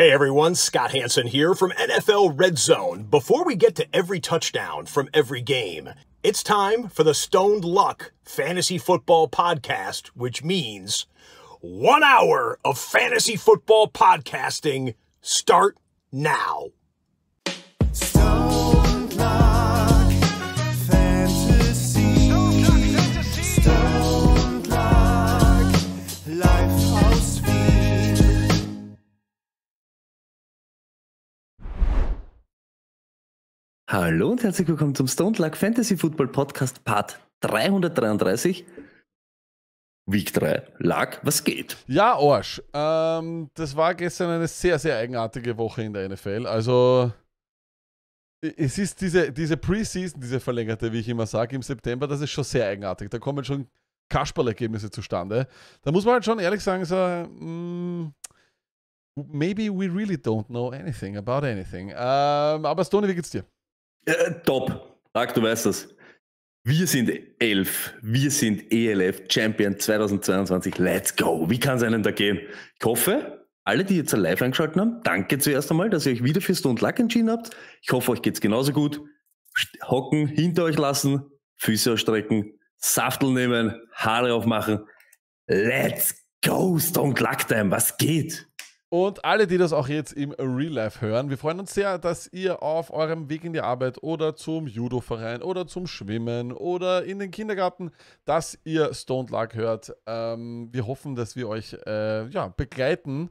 Hey everyone, Scott Hanson here from NFL Red Zone. Before we get to every touchdown from every game, it's time for the Stoned Luck Fantasy Football Podcast, which means one hour of fantasy football podcasting start now. Hallo und herzlich willkommen zum Stone Luck Fantasy Football Podcast Part 333. Week 3. Luck, was geht? Ja, Orsch. Ähm, das war gestern eine sehr, sehr eigenartige Woche in der NFL. Also, es ist diese, diese Preseason, diese verlängerte, wie ich immer sage, im September, das ist schon sehr eigenartig. Da kommen schon Kasperl-Ergebnisse zustande. Da muss man halt schon ehrlich sagen, so, mh, mm, maybe we really don't know anything about anything. Ähm, aber Stoney, wie geht's dir? Äh, äh, top. Sag, du weißt das. Wir sind elf. Wir sind ELF Champion 2022. Let's go. Wie kann es einem da gehen? Ich hoffe, alle, die jetzt live eingeschaltet haben, danke zuerst einmal, dass ihr euch wieder für Stone Luck entschieden habt. Ich hoffe, euch geht es genauso gut. Hocken, hinter euch lassen, Füße ausstrecken, Saftel nehmen, Haare aufmachen. Let's go, Stone Luck Time. Was geht? Und alle, die das auch jetzt im Real Life hören, wir freuen uns sehr, dass ihr auf eurem Weg in die Arbeit oder zum Judo-Verein oder zum Schwimmen oder in den Kindergarten, dass ihr Stoned Luck hört. Ähm, wir hoffen, dass wir euch äh, ja, begleiten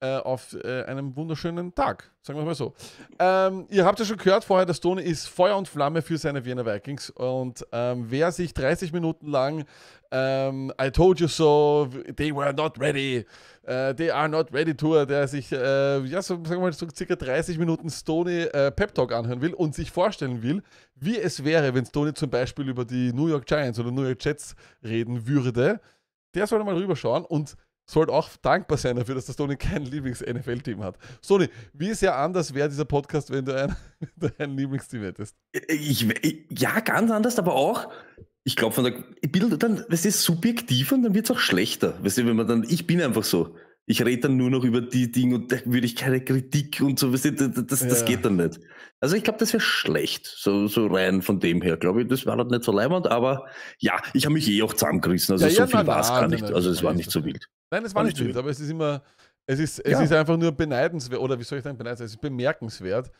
äh, auf äh, einem wunderschönen Tag. Sagen wir mal so. Ähm, ihr habt ja schon gehört vorher, der Stone ist Feuer und Flamme für seine Wiener Vikings. Und ähm, wer sich 30 Minuten lang ähm, I told you so, they were not ready äh, die Are Not Ready Tour, äh, der sich, äh, ja, so, sagen wir mal, so circa 30 Minuten Stoney äh, Pep Talk anhören will und sich vorstellen will, wie es wäre, wenn Stoney zum Beispiel über die New York Giants oder New York Jets reden würde, der soll mal rüberschauen und sollte auch dankbar sein dafür, dass der Stoney kein Lieblings-NFL-Team hat. Stoney, wie sehr anders wäre dieser Podcast, wenn du ein, ein Lieblingsteam hättest? Äh, ich, äh, ja, ganz anders, aber auch ich glaube, von der Bild, dann, das ist subjektiv und dann wird es auch schlechter. Weißt du, wenn man dann, ich bin einfach so. Ich rede dann nur noch über die Dinge und da würde ich keine Kritik und so, weißt du, das, ja. das geht dann nicht. Also ich glaube, das wäre schlecht, so, so rein von dem her, glaube ich. Das war halt nicht so leibend, aber ja, ich habe mich eh auch zusammengerissen. Also ja, so ja, viel war es gar nicht. also es war nicht so wild. Nein, es war, war nicht wild, wild, aber es ist immer, es ist, es ist einfach nur beneidenswert, oder wie soll ich sagen, beneidenswert, es ist bemerkenswert,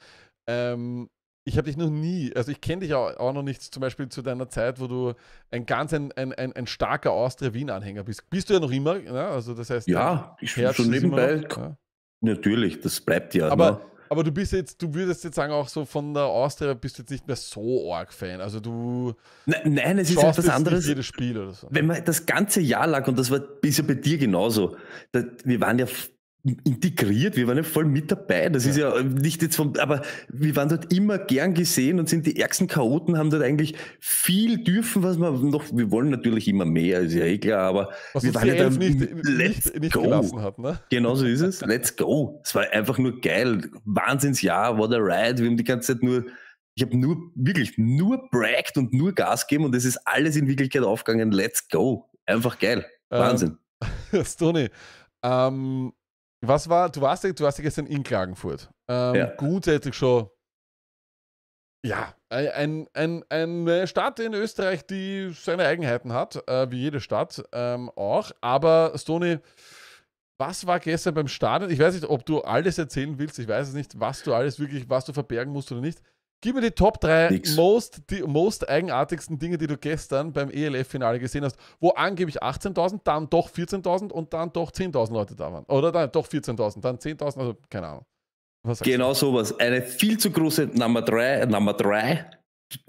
ähm, ich habe dich noch nie, also ich kenne dich auch, auch, noch nicht, zum Beispiel zu deiner Zeit, wo du ein ganz ein, ein, ein, ein starker Austria-Wien-Anhänger bist. Bist du ja noch immer, ne? also das heißt. Ja, ich bin schon nebenbei. ja. Natürlich, das bleibt ja. Aber, ne? aber du bist jetzt, du würdest jetzt sagen, auch so von der Austria bist du jetzt nicht mehr so arg Fan. Also du. Nein, nein es ist etwas halt anderes. Jedes Spiel oder so. Wenn man das ganze Jahr lag, und das war bisher bei dir genauso, da, wir waren ja integriert, wir waren ja voll mit dabei. Das ja. ist ja äh, nicht jetzt von, aber wir waren dort immer gern gesehen und sind die ärgsten Chaoten, haben dort eigentlich viel dürfen, was wir noch, wir wollen natürlich immer mehr, ist ja eh klar, aber was wir waren ja eh dann nicht, let's nicht, nicht go. Hat, ne? Genau so ist es, let's go. Es war einfach nur geil. Wahnsinnsjahr, what a ride. Wir haben die ganze Zeit nur, ich habe nur, wirklich nur bragged und nur Gas gegeben und es ist alles in Wirklichkeit aufgegangen, let's go. Einfach geil. Ähm, Wahnsinn. Ähm, Stony, ähm, was war, du warst, du warst ja gestern in Klagenfurt. Ähm, ja. Gut hätte ich schon. Ja, ein, ein, eine Stadt in Österreich, die seine Eigenheiten hat, äh, wie jede Stadt ähm, auch. Aber Stony, was war gestern beim Stadion? Ich weiß nicht, ob du alles erzählen willst. Ich weiß es nicht, was du alles wirklich, was du verbergen musst oder nicht. Gib mir die Top 3 most, die most eigenartigsten Dinge, die du gestern beim ELF-Finale gesehen hast, wo angeblich 18.000, dann doch 14.000 und dann doch 10.000 Leute da waren. Oder dann doch 14.000, dann 10.000, also keine Ahnung. genau so was. Eine viel zu große Nummer 3, Nummer 3,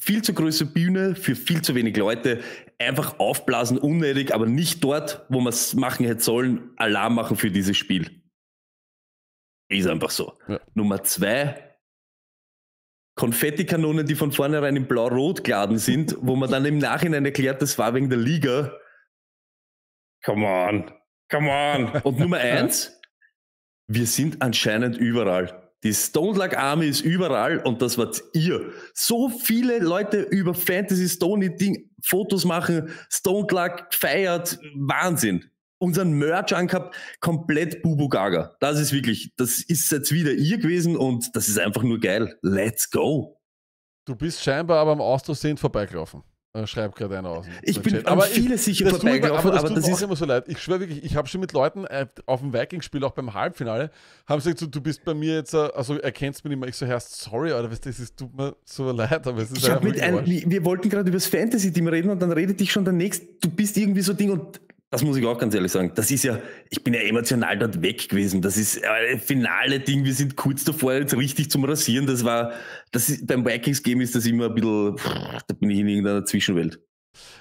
viel zu große Bühne für viel zu wenig Leute. Einfach aufblasen, unnötig, aber nicht dort, wo man es machen hätte sollen, Alarm machen für dieses Spiel. Ist einfach so. Ja. Nummer 2, Konfettikanonen, die von vornherein in blau-rot geladen sind, wo man dann im Nachhinein erklärt, das war wegen der Liga. Come on, come on. Und Nummer eins, wir sind anscheinend überall. Die Stone Luck Army ist überall und das wart ihr. So viele Leute über Fantasy Stony Ding Fotos machen, Stone Luck feiert, Wahnsinn unseren Merch angehabt, komplett Bubu Gaga. Das ist wirklich, das ist jetzt wieder ihr gewesen und das ist einfach nur geil. Let's go. Du bist scheinbar aber am Auszusehen vorbeigelaufen. Äh, Schreibt gerade einer aus. Ich bin aber viele sicher vorbeigelaufen, aber, aber das, ist immer so leid. Ich schwöre wirklich, ich habe schon mit Leuten äh, auf dem Vikings-Spiel, auch beim Halbfinale, haben sie gesagt, so, du bist bei mir jetzt, äh, also erkennst mich nicht mehr. Ich so, Herr, sorry, oder aber das ist, tut mir so leid, aber es ist ich ein, Wir wollten gerade über das Fantasy-Team reden und dann redet dich schon der Nächste, du bist irgendwie so Ding und das muss ich auch ganz ehrlich sagen. Das ist ja, ich bin ja emotional dort weg gewesen. Das ist äh, finale Ding. Wir sind kurz davor, jetzt richtig zum Rasieren. Das war, das ist, beim Vikings-Game ist das immer ein bisschen, da bin ich in irgendeiner Zwischenwelt.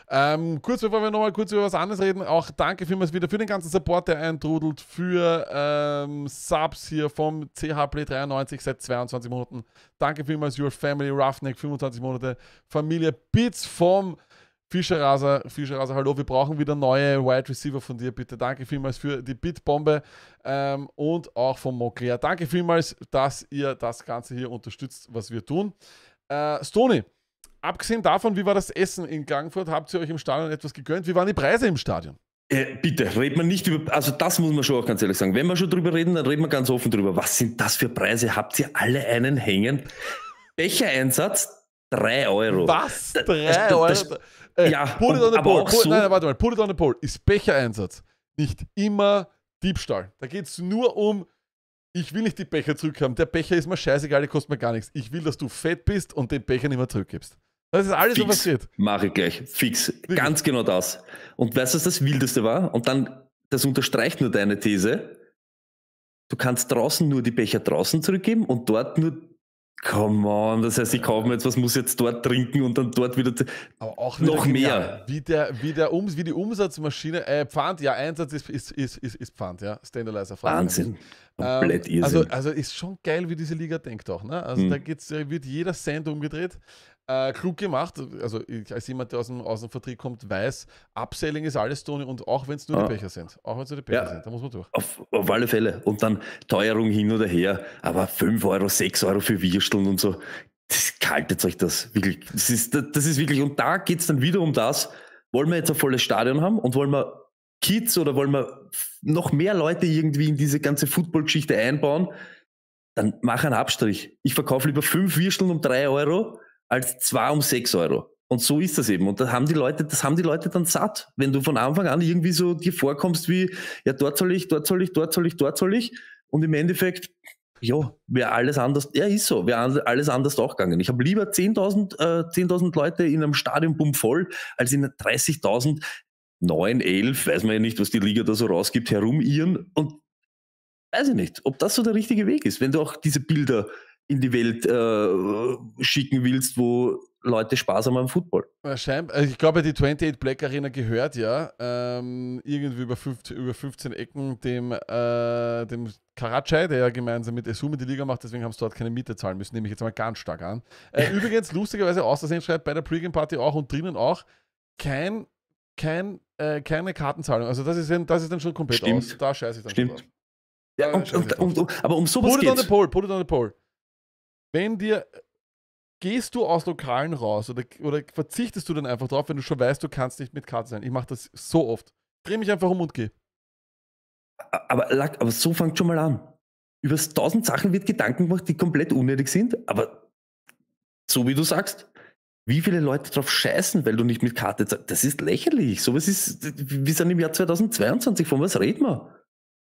Ähm, kurz bevor wir nochmal kurz über was anderes reden, auch danke vielmals wieder für den ganzen Support, der eintrudelt, für ähm, Subs hier vom CHP93 seit 22 Monaten. Danke vielmals, Your Family Roughneck, 25 Monate. Familie Bits vom Fischerraser, Fischerraser, hallo, wir brauchen wieder neue Wide Receiver von dir, bitte. Danke vielmals für die Bitbombe ähm, und auch von Mokler. Danke vielmals, dass ihr das Ganze hier unterstützt, was wir tun. Äh, Stony, abgesehen davon, wie war das Essen in Frankfurt? Habt ihr euch im Stadion etwas gegönnt? Wie waren die Preise im Stadion? Äh, bitte, redet man nicht über, also das muss man schon auch ganz ehrlich sagen. Wenn wir schon drüber reden, dann reden wir ganz offen drüber. Was sind das für Preise? Habt ihr alle einen hängen? Bechereinsatz, 3 Euro. Was? 3 Euro? Das, das, Ey, äh, ja, put it on the pole. so nein, warte mal. Put it on the pole ist Bechereinsatz. Nicht immer Diebstahl. Da geht es nur um, ich will nicht die Becher zurückhaben. Der Becher ist mir scheißegal, der kostet mir gar nichts. Ich will, dass du fett bist und den Becher nicht mehr zurückgibst. Das ist alles, Fix. was passiert. Mache ich gleich. Fix. Wirklich? Ganz genau das. Und weißt du, was das Wildeste war? Und dann, das unterstreicht nur deine These. Du kannst draußen nur die Becher draußen zurückgeben und dort nur Come on, das heißt, ich kaufe mir jetzt was, muss jetzt dort trinken und dann dort wieder. Aber auch wieder noch genial. mehr. Wie, der, wie, der Ums, wie die Umsatzmaschine, äh, Pfand, ja, Einsatz ist, ist, ist, ist, ist Pfand, ja. Standalizer Pfand. Wahnsinn. Ähm, Komplett ähm, Also, also ist schon geil, wie diese Liga denkt auch. Ne? Also hm. da geht's, äh, wird jeder Cent umgedreht äh, klug gemacht. Also ich, als jemand, der aus dem, aus dem Vertrieb kommt, weiß, Upselling ist alles, Toni, und auch wenn es nur ah. die Becher sind. Auch wenn es nur die Becher ja, sind, da muss man durch. Auf, auf, alle Fälle. Und dann Teuerung hin oder her, aber 5 Euro, 6 Euro für Wirsteln und so. Das kaltet euch das wirklich. Das ist, das, das ist wirklich, und da geht es dann wieder um das, wollen wir jetzt ein volles Stadion haben und wollen wir Kids oder wollen wir noch mehr Leute irgendwie in diese ganze Football-Geschichte einbauen, dann mach einen Abstrich. Ich verkaufe lieber 5 Würsteln um 3 Euro, als zwei um sechs Euro. Und so ist das eben. Und das haben die Leute, das haben die Leute dann satt. Wenn du von Anfang an irgendwie so dir vorkommst wie, ja, dort soll ich, dort soll ich, dort soll ich, dort soll ich. Und im Endeffekt, ja, wäre alles anders, ja, ist so, wäre alles anders auch gegangen. Ich habe lieber 10.000 äh, 10 Leute in einem Stadion bumm voll, als in 30.000, 9, 11, weiß man ja nicht, was die Liga da so rausgibt, herumirren und weiß ich nicht, ob das so der richtige Weg ist, wenn du auch diese Bilder in die Welt äh, schicken willst, wo Leute Spaß haben am Football. Wahrscheinlich. Also ich glaube, die 28 Black Arena gehört ja ähm, irgendwie über, 15, über 15 Ecken dem, äh, dem Karachi, der ja gemeinsam mit Esume die Liga macht, deswegen haben sie dort keine Miete zahlen müssen, nehme ich jetzt mal ganz stark an. Äh, übrigens, lustigerweise, Außersehen schreibt bei der pre game Party auch und drinnen auch, kein, kein, äh, keine Kartenzahlung. Also das ist, das ist dann schon komplett Stimmt. aus. Da scheiße ich dann Stimmt. Ja, um, um, um, aber um sowas Put it geht's. on the pole, put it on the pole wenn dir gehst du aus Lokalen raus oder, oder verzichtest du dann einfach drauf, wenn du schon weißt, du kannst nicht mit Karte sein. Ich mache das so oft. Dreh mich einfach um und geh. Aber, aber so fangt schon mal an. Über tausend Sachen wird Gedanken gemacht, die komplett unnötig sind, aber so wie du sagst, wie viele Leute drauf scheißen, weil du nicht mit Karte zahlst, das ist lächerlich. Sowas ist, wir sind im Jahr 2022, von was reden wir?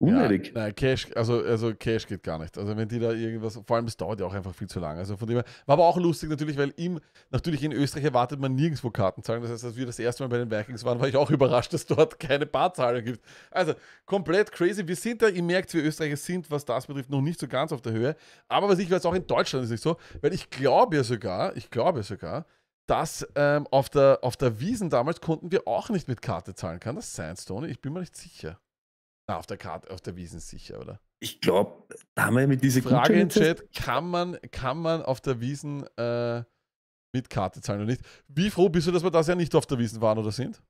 Unnötig. Ja, nein, Cash, also, also Cash geht gar nicht. Also wenn die da irgendwas, vor allem es dauert ja auch einfach viel zu lange. Also von dem her, war aber auch lustig natürlich, weil ihm, natürlich in Österreich erwartet man nirgendwo Kartenzahlen. Das heißt, als wir das erste Mal bei den Vikings waren, war ich auch überrascht, dass dort keine Barzahlung gibt. Also komplett crazy. Wir sind da, ihr merkt, wir Österreicher sind, was das betrifft, noch nicht so ganz auf der Höhe. Aber was ich weiß, auch in Deutschland ist nicht so, weil ich glaube ja sogar, ich glaube ja sogar, dass ähm, auf, der, auf der Wiesen damals konnten wir auch nicht mit Karte zahlen. Kann das sein, Stoney? Ich bin mir nicht sicher. Na, auf der Karte, auf der Wiesen sicher, oder? Ich glaube, da haben wir mit dieser Frage im Chat, kann man, kann man auf der Wiesen äh, mit Karte zahlen oder nicht? Wie froh bist du, dass wir das ja nicht auf der Wiesen waren oder sind?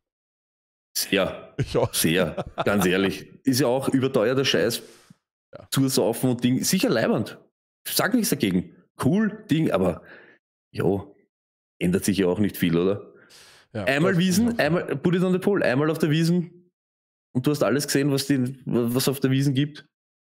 Sehr. Ja. Sehr, ganz ehrlich. Ist ja auch überteuerter Scheiß. Ja. Zusaufen und Ding. Sicher leibend. Sag nichts dagegen. Cool, Ding, aber jo, ändert sich ja auch nicht viel, oder? Ja, einmal Wiesen, einmal, put it on the pole, einmal auf der Wiesen, und du hast alles gesehen, was, die, auf der Wiesen gibt?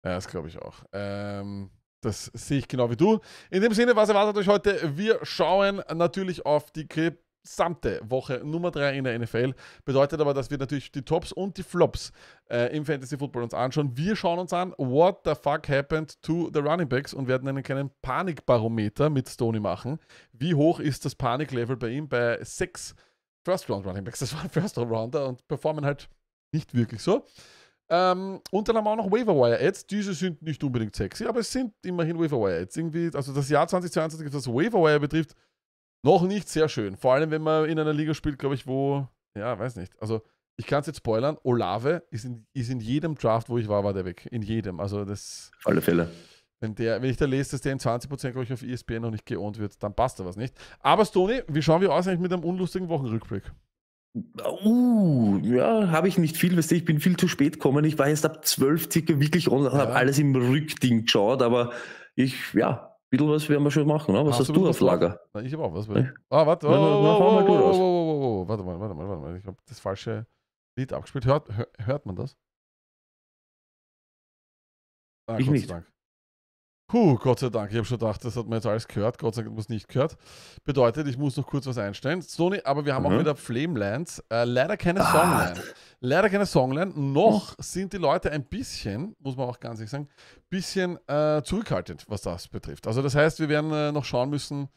Ja, das glaube ich auch. Ähm, das sehe ich genau wie du. In dem Sinne, was erwartet euch heute? Wir schauen natürlich auf die gesamte Woche Nummer 3 in der NFL. Bedeutet aber, dass wir natürlich die Tops und die Flops äh, im Fantasy Football uns anschauen. Wir schauen uns an, what the fuck happened to the Running Backs und werden einen kleinen Panikbarometer mit Stoney machen. Wie hoch ist das Paniklevel bei ihm? Bei sechs First Round Running Backs. Das waren First Rounder und performen halt nicht wirklich so. Ähm, und dann haben wir auch noch Waverwire-Ads. Diese sind nicht unbedingt sexy, aber es sind immerhin Waverwire-Ads. also das Jahr 2022, was Waverwire betrifft, noch nicht sehr schön. Vor allem, wenn man in einer Liga spielt, glaube ich, wo, ja, weiß nicht. Also ich kann es jetzt spoilern, Olave ist in, ist in jedem Draft, wo ich war, war der weg. In jedem. Also das. Auf alle Fälle. Wenn, der, wenn ich da lese, dass der in 20% glaube ich auf ESPN noch nicht geohnt wird, dann passt da was nicht. Aber Stony, wie schauen wir aus eigentlich mit einem unlustigen Wochenrückblick? Uh, ja, habe ich nicht viel, weißt du, ich bin viel zu spät gekommen. Ich war jetzt ab 12 circa wirklich online, ja. habe alles im Rückding geschaut, aber ich, ja, ein bisschen was werden wir schon machen. Ne? Was hast, hast du, du auf Lager? Na, ich habe auch was. Bei... Ah, warte. Oh, oh, oh, warte mal, warte mal, warte mal. Ich habe das falsche Lied abgespielt. Hört, hört man das? Ah, ich Gott nicht. Dank. Puh, Gott sei Dank, ich habe schon gedacht, das hat man jetzt alles gehört. Gott sei Dank hat man es nicht gehört. Bedeutet, ich muss noch kurz was einstellen. Sony, aber wir haben mhm. auch wieder Flamelands. Äh, leider keine ah. Songline. Leider keine Songline. Noch hm. sind die Leute ein bisschen, muss man auch ganz ehrlich sagen, ein bisschen äh, zurückhaltend, was das betrifft. Also, das heißt, wir werden äh, noch schauen müssen,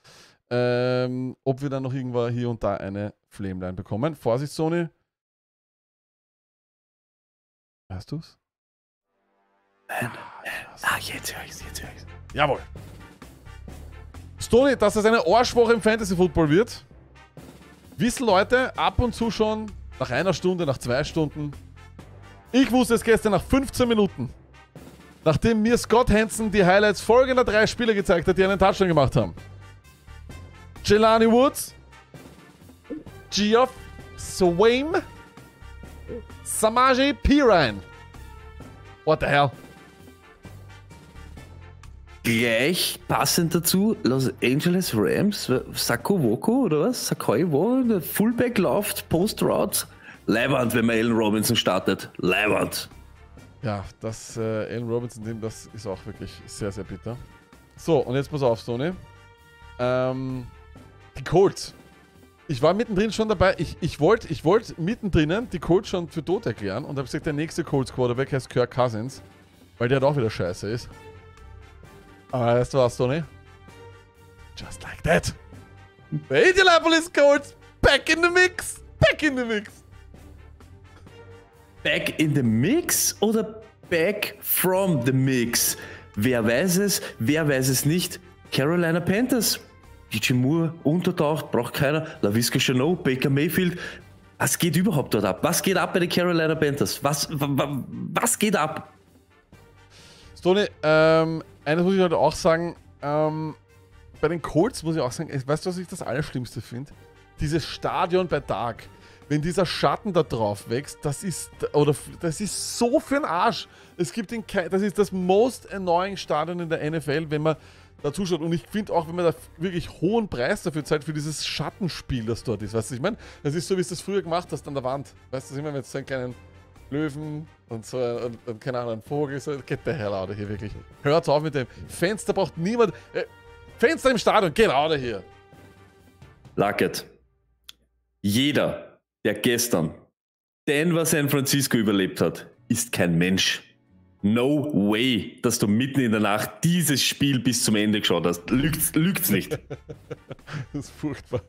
ähm, ob wir dann noch irgendwo hier und da eine Flameline bekommen. Vorsicht, Sony. Hast es? Man. Ah, jetzt höre ich es, jetzt höre ich es. Jawohl. Stoney, dass das eine Arschwoche im Fantasy Football wird, wissen Leute ab und zu schon nach einer Stunde, nach zwei Stunden. Ich wusste es gestern nach 15 Minuten, nachdem mir Scott Hansen die Highlights folgender drei Spieler gezeigt hat, die einen Touchdown gemacht haben. Jelani Woods, Geoff Swaim, Samaji Pirine. What the hell? gleich passend dazu Los Angeles Rams, Sako Woko oder was? Sakoi Wo, der Fullback läuft, Post-Route. Leiwand, wenn man Alan Robinson startet. Leiwand. Ja, das äh, Allen Robinson-Ding, das ist auch wirklich sehr, sehr bitter. So, und jetzt pass auf, Sony. Ähm, die Colts. Ich war mittendrin schon dabei. Ich, ich wollte ich wollt mittendrin die Colts schon für tot erklären und habe gesagt, der nächste Colts-Quarterback heißt Kirk Cousins, weil der halt auch wieder scheiße ist. Ale ah, das war's to ne? Just like that. The Indianapolis Colts back in the mix. Back in the mix. Back in the mix oder back from the mix? Wer weiß es, wer weiß es nicht? Carolina Panthers. DJ Moore untertaucht, braucht keiner. LaVisca Chanot, Baker Mayfield. Was geht überhaupt dort ab? Was geht ab bei den Carolina Panthers? was, was geht ab? Stone, ähm, eines muss ich heute halt auch sagen, ähm, bei den Colts muss ich auch sagen, weißt du, was ich das Allerschlimmste finde? Dieses Stadion bei Dark. Wenn dieser Schatten da drauf wächst, das ist, oder, das ist so für den Arsch. Es gibt den, das ist das most annoying Stadion in der NFL, wenn man da zuschaut. Und ich finde auch, wenn man da wirklich hohen Preis dafür zahlt, für dieses Schattenspiel, das dort ist. Weißt du, ich meine? Das ist so, wie es das früher gemacht hast an der Wand. Weißt du, ich meine, wenn du einen kleinen Löwen und so und, und keine Ahnung, Vogel, so, get the hell out of here, wirklich. Hört auf mit dem. Fenster braucht niemand. Äh, Fenster im Stadion, get out of here. Luckett, jeder, der gestern Denver San Francisco überlebt hat, ist kein Mensch. No way, dass du mitten in der Nacht dieses Spiel bis zum Ende geschaut hast. Lügt's, lügt's nicht. das ist furchtbar.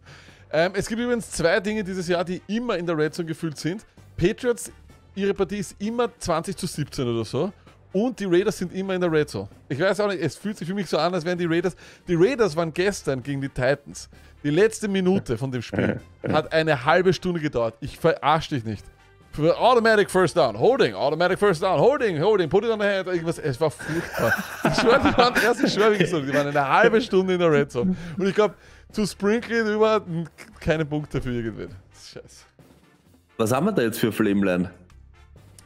Ähm, es gibt übrigens zwei Dinge dieses Jahr, die immer in der Red Zone gefühlt sind. Patriots ihre Partie ist immer 20 zu 17 oder so. Und die Raiders sind immer in der Red Zone. Ich weiß auch nicht, es fühlt sich für mich so an, als wären die Raiders. Die Raiders waren gestern gegen die Titans. Die letzte Minute von dem Spiel hat eine halbe Stunde gedauert. Ich verarsche dich nicht. Für automatic First Down, Holding, Automatic First Down, Holding, Holding, Put it on the head. irgendwas. Es war furchtbar. ich schwöre, die waren erst, ich schwöre, so, die waren eine halbe Stunde in der Red Zone. Und ich glaube, zu sprinklen über keine Punkte für irgendwen. Scheiße. Was haben wir da jetzt für Flameline?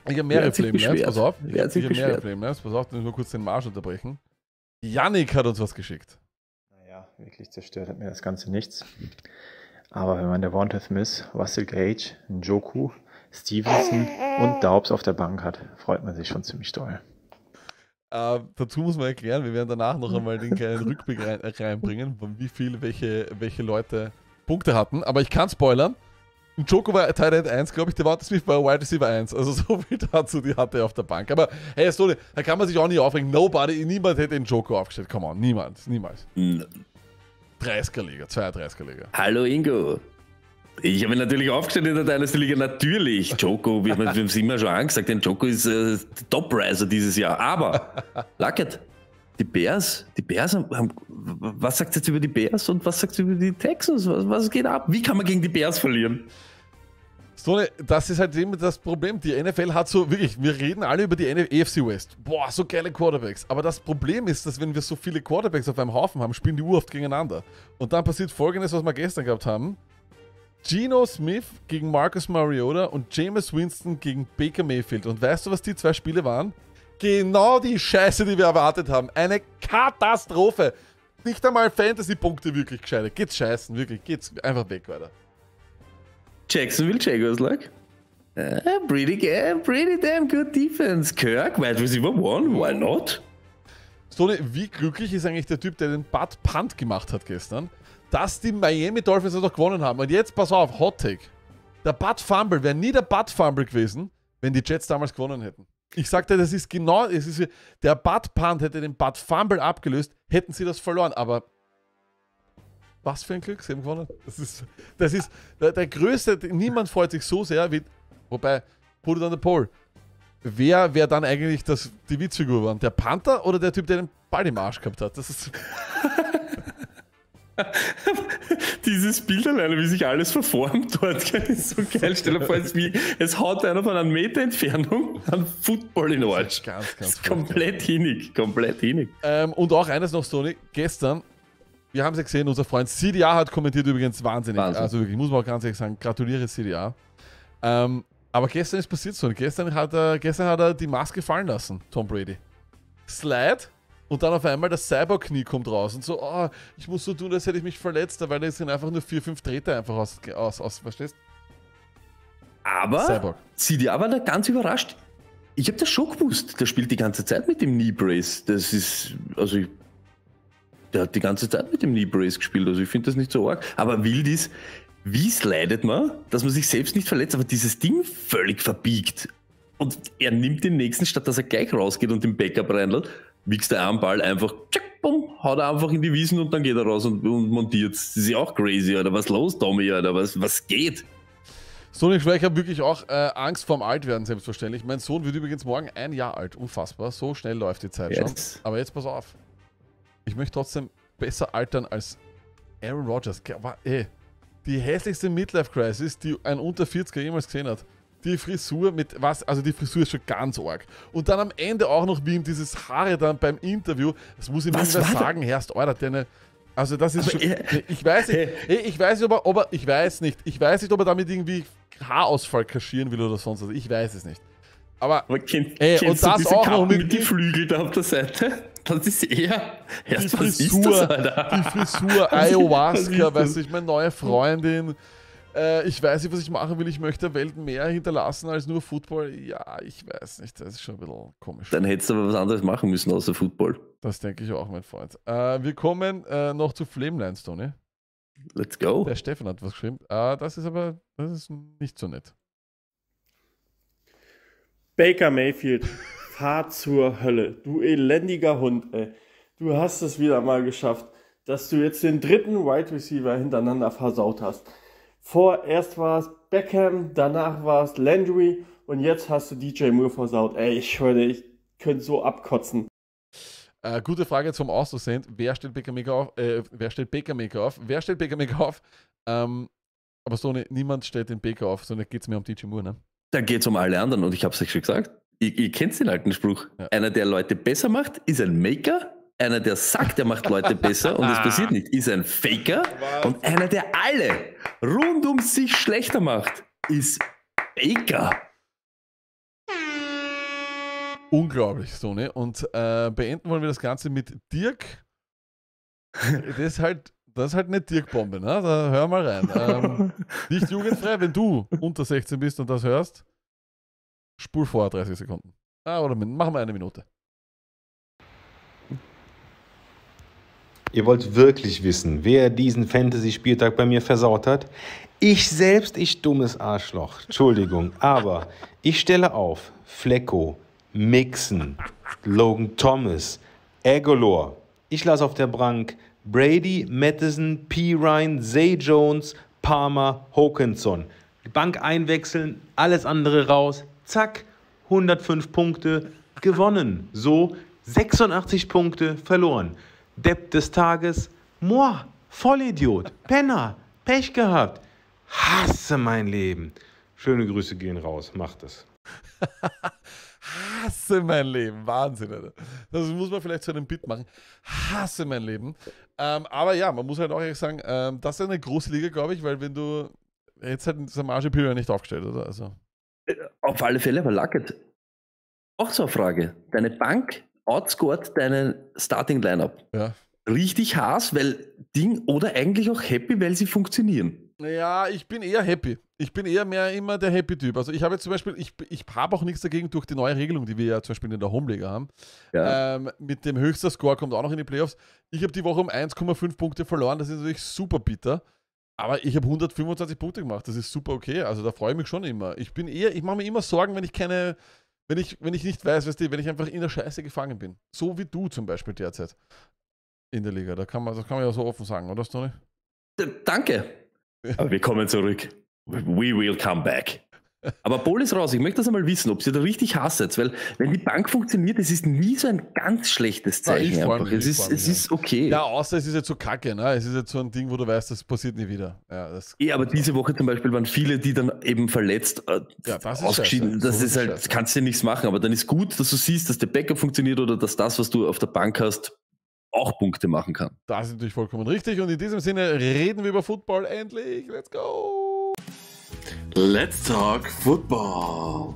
Ich habe mehrere Probleme, Lance, pass auf. Ich, ich habe mehrere Probleme, Lance, pass auf, dann nur kurz den Marsch unterbrechen. Yannick hat uns was geschickt. Naja, wirklich zerstört hat mir das Ganze nichts. Aber wenn man der Wanteth Miss, Russell Gage, Njoku, Stevenson und Daubs auf der Bank hat, freut man sich schon ziemlich doll. Äh, dazu muss man erklären, wir werden danach noch einmal den kleinen Rückblick rein, reinbringen, wie viele welche, welche Leute Punkte hatten. Aber ich kann spoilern. Ein Joko war Teil 1, glaube ich, der Walter Smith war Wide Receiver 1. Also so viel dazu, die hatte er auf der Bank. Aber hey, Stone, da kann man sich auch nicht aufregen. Nobody, niemand hätte den Joko aufgestellt. Come on, niemand, niemals. N 30er-Liga, 32er-Liga. Hallo Ingo. Ich habe ihn natürlich aufgestellt in der Dynasty Liga. Natürlich, Joko, wir haben es immer schon angesagt, denn Joko ist äh, Top-Riser dieses Jahr. Aber, Luckett, die Bears, die Bears haben, was sagt jetzt über die Bears und was sagt über die Texans? Was, was, geht ab? Wie kann man gegen die Bears verlieren? So, das ist halt eben das Problem. Die NFL hat so wirklich, wir reden alle über die AFC West. Boah, so geile Quarterbacks. Aber das Problem ist, dass wenn wir so viele Quarterbacks auf einem Haufen haben, spielen die Uhr oft gegeneinander. Und dann passiert folgendes, was wir gestern gehabt haben. Geno Smith gegen Marcus Mariota und Jameis Winston gegen Baker Mayfield. Und weißt du, was die zwei Spiele waren? Genau die Scheiße, die wir erwartet haben. Eine Katastrophe. Nicht einmal Fantasy-Punkte wirklich gescheiter. Geht's scheißen, wirklich. Geht's einfach weg weiter. Jacksonville Jaguars, like. Uh, pretty, uh, pretty damn good defense. Kirk, wide receiver one, why not? Stoney, wie glücklich ist eigentlich der Typ, der den Butt Punt gemacht hat gestern, dass die Miami Dolphins das noch gewonnen haben. Und jetzt pass auf, Hot Take. Der Butt Fumble wäre nie der Butt Fumble gewesen, wenn die Jets damals gewonnen hätten. Ich sagte, das ist genau, es ist, der Bud Punt hätte den Bud Fumble abgelöst, hätten sie das verloren, aber was für ein Glück, sie haben gewonnen. Das ist, das ist der, der größte, niemand freut sich so sehr wie, wobei, put it on the pole. Wer wäre dann eigentlich das, die Witzfigur geworden? Der Panther oder der Typ, der den Ball im Arsch gehabt hat? Das ist. Dieses Bild alleine, wie sich alles verformt dort, ist so geil. Stell dir vor, es, wie, es haut einer von einer Meter Entfernung an Football in den Arsch. Ganz, ganz ist komplett hinig, komplett hinig. Ähm, und auch eines noch, Sony, gestern, wir haben es ja gesehen, unser Freund CDA hat kommentiert übrigens wahnsinnig. Wahnsinn. Also wirklich, muss man auch ganz ehrlich sagen, gratuliere CDA. Ähm, aber gestern ist passiert so. Gestern hat, er, gestern hat er die Maske fallen lassen, Tom Brady. Slide und dann auf einmal das Cyborg-Knie kommt raus und so, oh, ich muss so tun, als hätte ich mich verletzt, weil da sind einfach nur vier, fünf Drähte einfach aus, aus, aus verstehst? Aber, Cyborg. sieh dir aber ganz überrascht, ich habe das schon gewusst, der spielt die ganze Zeit mit dem Knee Brace, das ist, also ich, der hat die ganze Zeit mit dem Knee Brace gespielt, also ich finde das nicht so arg, aber wild ist, wie slidet man, dass man sich selbst nicht verletzt, aber dieses Ding völlig verbiegt. Und er nimmt den nächsten, statt dass er gleich rausgeht und den Backup reinlädt, wickst der einen Ball einfach, tschick, bumm, haut er einfach in die Wiesen und dann geht er raus und, und montiert. Das ist ja auch crazy, oder was los, Tommy, oder was, was geht? Sonic nicht schwer, ich habe wirklich auch äh, Angst vorm Altwerden, selbstverständlich. Mein Sohn wird übrigens morgen ein Jahr alt, unfassbar. So schnell läuft die Zeit jetzt. schon. Aber jetzt pass auf. Ich möchte trotzdem besser altern als Aaron Rodgers. Ey, die hässlichste Midlife-Crisis, die ein unter 40er jemals gesehen hat die Frisur mit was, also die Frisur ist schon ganz arg. Und dann am Ende auch noch wie ihm dieses Haare dann beim Interview, das muss ich was mir sagen, Herr Steuer, Alter, deine, also das ist aber schon, ich, ich weiß nicht, ich weiß nicht, ob er, ob er, ich weiß nicht, ich weiß nicht, ob er damit irgendwie Haarausfall kaschieren will oder sonst was, ich weiß es nicht. Aber, aber kenn, ey, kennst und das auch noch mit, mit den Flügeln da auf der Seite? Das ist eher. Erst, die Frisur, das, die Frisur, Ayahuasca, weißt du, ich meine neue Freundin. Äh, ich weiß nicht, was ich machen will. Ich möchte der Welt mehr hinterlassen als nur Football. Ja, ich weiß nicht. Das ist schon ein bisschen komisch. Dann hättest du aber was anderes machen müssen außer Football. Das denke ich auch, mein Freund. Äh, wir kommen äh, noch zu Flamelines, Tony. Let's go. Der Stefan hat was geschrieben. Äh, das ist aber das ist nicht so nett. Baker Mayfield, fahr zur Hölle. Du elendiger Hund, ey. Du hast es wieder mal geschafft, dass du jetzt den dritten Wide Receiver hintereinander versaut hast. Vorerst war es Beckham, danach war es Landry und jetzt hast du DJ Moore versaut. Ey, ich schwöre, ich könnte so abkotzen. Äh, gute Frage zum Auszusehen. Wer stellt Baker auf? Äh, wer stellt Baker auf? Wer stellt Baker auf? Ähm, aber so eine, niemand stellt den Baker auf, sondern geht es mir um DJ Moore, ne? Da geht es um alle anderen und ich habe es euch schon gesagt. Ihr, ihr kennt den alten Spruch. Ja. Einer, der Leute besser macht, ist ein Maker einer, der sagt, er macht Leute besser und es passiert nicht, ist ein Faker. Was? Und einer, der alle rund um sich schlechter macht, ist Faker. Unglaublich, so, Und äh, beenden wollen wir das Ganze mit Dirk. Das ist halt, das ist halt eine Dirk-Bombe, ne? Da hör mal rein. Ähm, nicht jugendfrei, wenn du unter 16 bist und das hörst, spul vor 30 Sekunden. Ah, oder machen wir eine Minute. Ihr wollt wirklich wissen, wer diesen Fantasy-Spieltag bei mir versaut hat? Ich selbst, ich dummes Arschloch. Entschuldigung, aber ich stelle auf Flecko, Mixon, Logan Thomas, Egolor. Ich lasse auf der Bank Brady, Madison, P. Ryan, Zay Jones, Palmer, Hawkinson. Die Bank einwechseln, alles andere raus. Zack, 105 Punkte gewonnen. So 86 Punkte verloren. Depp des Tages, Moa, Vollidiot, Penner, Pech gehabt, hasse mein Leben. Schöne Grüße gehen raus, macht es. hasse mein Leben, Wahnsinn. Alter. Das muss man vielleicht zu einem Bit machen. Hasse mein Leben. Ähm, aber ja, man muss halt auch ehrlich sagen, ähm, das ist eine große Liga, glaube ich, weil wenn du jetzt hat Samaje Pilo nicht aufgestellt, oder? Also. Äh, auf alle Fälle, aber Lacket. Auch so eine Frage. Deine Bank outscored deinen Starting Lineup. Ja. Richtig Haas, weil Ding oder eigentlich auch happy, weil sie funktionieren. Ja, ich bin eher happy. Ich bin eher mehr immer der happy Typ. Also ich habe jetzt zum Beispiel, ich, ich habe auch nichts dagegen durch die neue Regelung, die wir ja zum Beispiel in der Home League haben. Ja. Ähm, mit dem höchsten Score kommt auch noch in die Playoffs. Ich habe die Woche um 1,5 Punkte verloren. Das ist natürlich super bitter. Aber ich habe 125 Punkte gemacht. Das ist super okay. Also da freue ich mich schon immer. Ich bin eher, ich mache mir immer Sorgen, wenn ich keine wenn ich, wenn ich nicht weiß, weißt du, wenn ich einfach in der Scheiße gefangen bin, so wie du zum Beispiel derzeit in der Liga, da kann man, das kann man ja so offen sagen, oder Stoney? Äh, danke. Aber wir kommen zurück. We will come back. Aber Paul ist raus. Ich möchte das einmal wissen, ob ihr da richtig hasst. weil wenn die Bank funktioniert, es ist nie so ein ganz schlechtes Zeichen. Ja, allem, es ist, es ist okay. Ja, außer es ist jetzt so kacke. Ne? Es ist jetzt so ein Ding, wo du weißt, das passiert nie wieder. Ja, das ja aber diese Woche zum Beispiel waren viele, die dann eben verletzt äh, ja, das ausgeschieden. sind. Das, so ist, halt, kannst du ja nichts machen. Aber dann ist gut, dass du siehst, dass der Backup funktioniert oder dass das, was du auf der Bank hast, auch Punkte machen kann. Das ist natürlich vollkommen richtig. Und in diesem Sinne reden wir über Football endlich. Let's go! Let's talk football.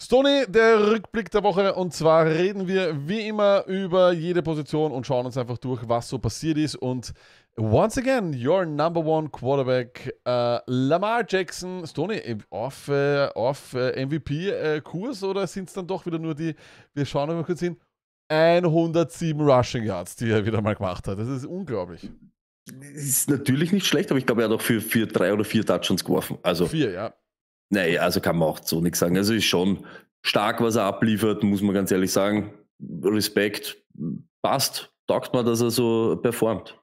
Stoney, der Rückblick der Woche. Und zwar reden wir wie immer über jede Position und schauen uns einfach durch, was so passiert ist. Und once again, your number one Quarterback, äh, Lamar Jackson. Stoney, auf, äh, auf äh, MVP-Kurs äh, oder sind es dann doch wieder nur die, wir schauen mal kurz hin, 107 Rushing Yards, die er wieder mal gemacht hat. Das ist unglaublich. Ist natürlich nicht schlecht, aber ich glaube, er hat auch für, für drei oder vier Touchdowns geworfen. Also, vier, ja. Naja, also kann man auch so nichts sagen. Also ist schon stark, was er abliefert, muss man ganz ehrlich sagen. Respekt, passt. Taugt man, dass er so performt.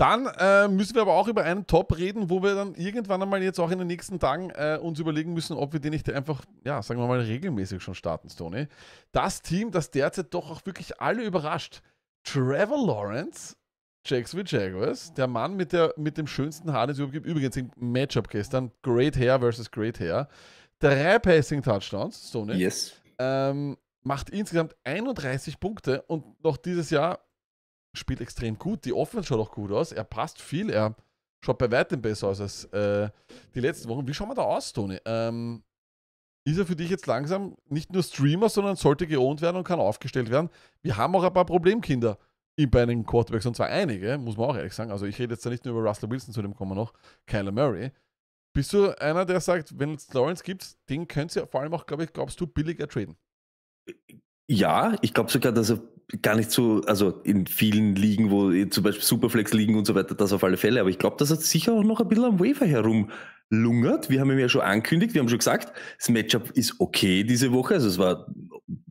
Dann äh, müssen wir aber auch über einen Top reden, wo wir dann irgendwann einmal jetzt auch in den nächsten Tagen äh, uns überlegen müssen, ob wir den nicht einfach, ja, sagen wir mal, regelmäßig schon starten, Stoney. Das Team, das derzeit doch auch wirklich alle überrascht. Trevor Lawrence, Jacksonville Jaguars, der Mann mit, der, mit dem schönsten Haar, den es überhaupt gibt. Übrigens im Matchup gestern, Great Hair versus Great Hair. Drei Passing Touchdowns, Stoney. Yes. Ähm, macht insgesamt 31 Punkte und noch dieses Jahr spielt extrem gut. Die Offense schaut auch gut aus. Er passt viel. Er schaut bei weitem besser aus als äh, die letzten Wochen. Wie schauen wir da aus, Toni? Ähm, ist er für dich jetzt langsam nicht nur Streamer, sondern sollte geohnt werden und kann aufgestellt werden? Wir haben auch ein paar Problemkinder bei den Quarterbacks und zwar einige, muss man auch ehrlich sagen. Also ich rede jetzt da nicht nur über Russell Wilson, zu dem kommen wir noch, Kyler Murray. Bist du einer, der sagt, wenn es Lawrence gibt, den könnt ihr vor allem auch, glaube ich, glaubst du, billiger traden? Ja, ich glaube sogar, dass er gar nicht so, also in vielen Ligen, wo eh zum Beispiel Superflex liegen und so weiter, das auf alle Fälle. Aber ich glaube, dass er sicher auch noch ein bisschen am Wafer herumlungert. Wir haben ihm ja schon angekündigt, wir haben schon gesagt, das Matchup ist okay diese Woche. Also es war,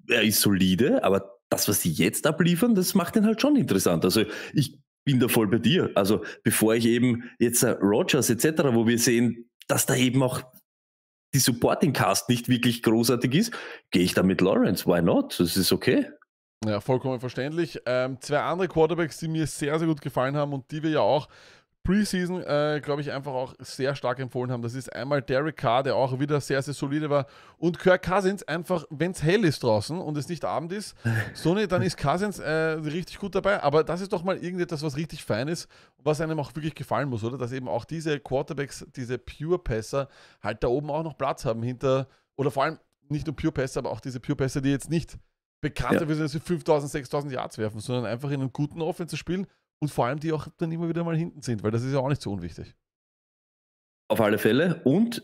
er ist solide, aber das, was sie jetzt abliefern, das macht ihn halt schon interessant. Also ich bin da voll bei dir. Also bevor ich eben jetzt äh, Rogers etc., wo wir sehen, dass da eben auch die Supporting Cast nicht wirklich großartig ist, gehe ich da mit Lawrence. Why not? Das ist okay. Ja, vollkommen verständlich. Ähm, zwei andere Quarterbacks, die mir sehr, sehr gut gefallen haben und die wir ja auch Preseason, äh, glaube ich, einfach auch sehr stark empfohlen haben. Das ist einmal Derek Carr, der auch wieder sehr, sehr solide war. Und Kirk Cousins einfach, wenn es hell ist draußen und es nicht Abend ist, Sonne, dann ist Cousins äh, richtig gut dabei. Aber das ist doch mal irgendetwas, was richtig fein ist, was einem auch wirklich gefallen muss, oder? Dass eben auch diese Quarterbacks, diese Pure-Pässer halt da oben auch noch Platz haben hinter, oder vor allem nicht nur Pure-Pässer, aber auch diese Pure-Pässer, die jetzt nicht bekannter ja. für 5000, 6000 Yards werfen, sondern einfach in einem guten Offense spielen und vor allem die auch dann immer wieder mal hinten sind, weil das ist ja auch nicht so unwichtig. Auf alle Fälle und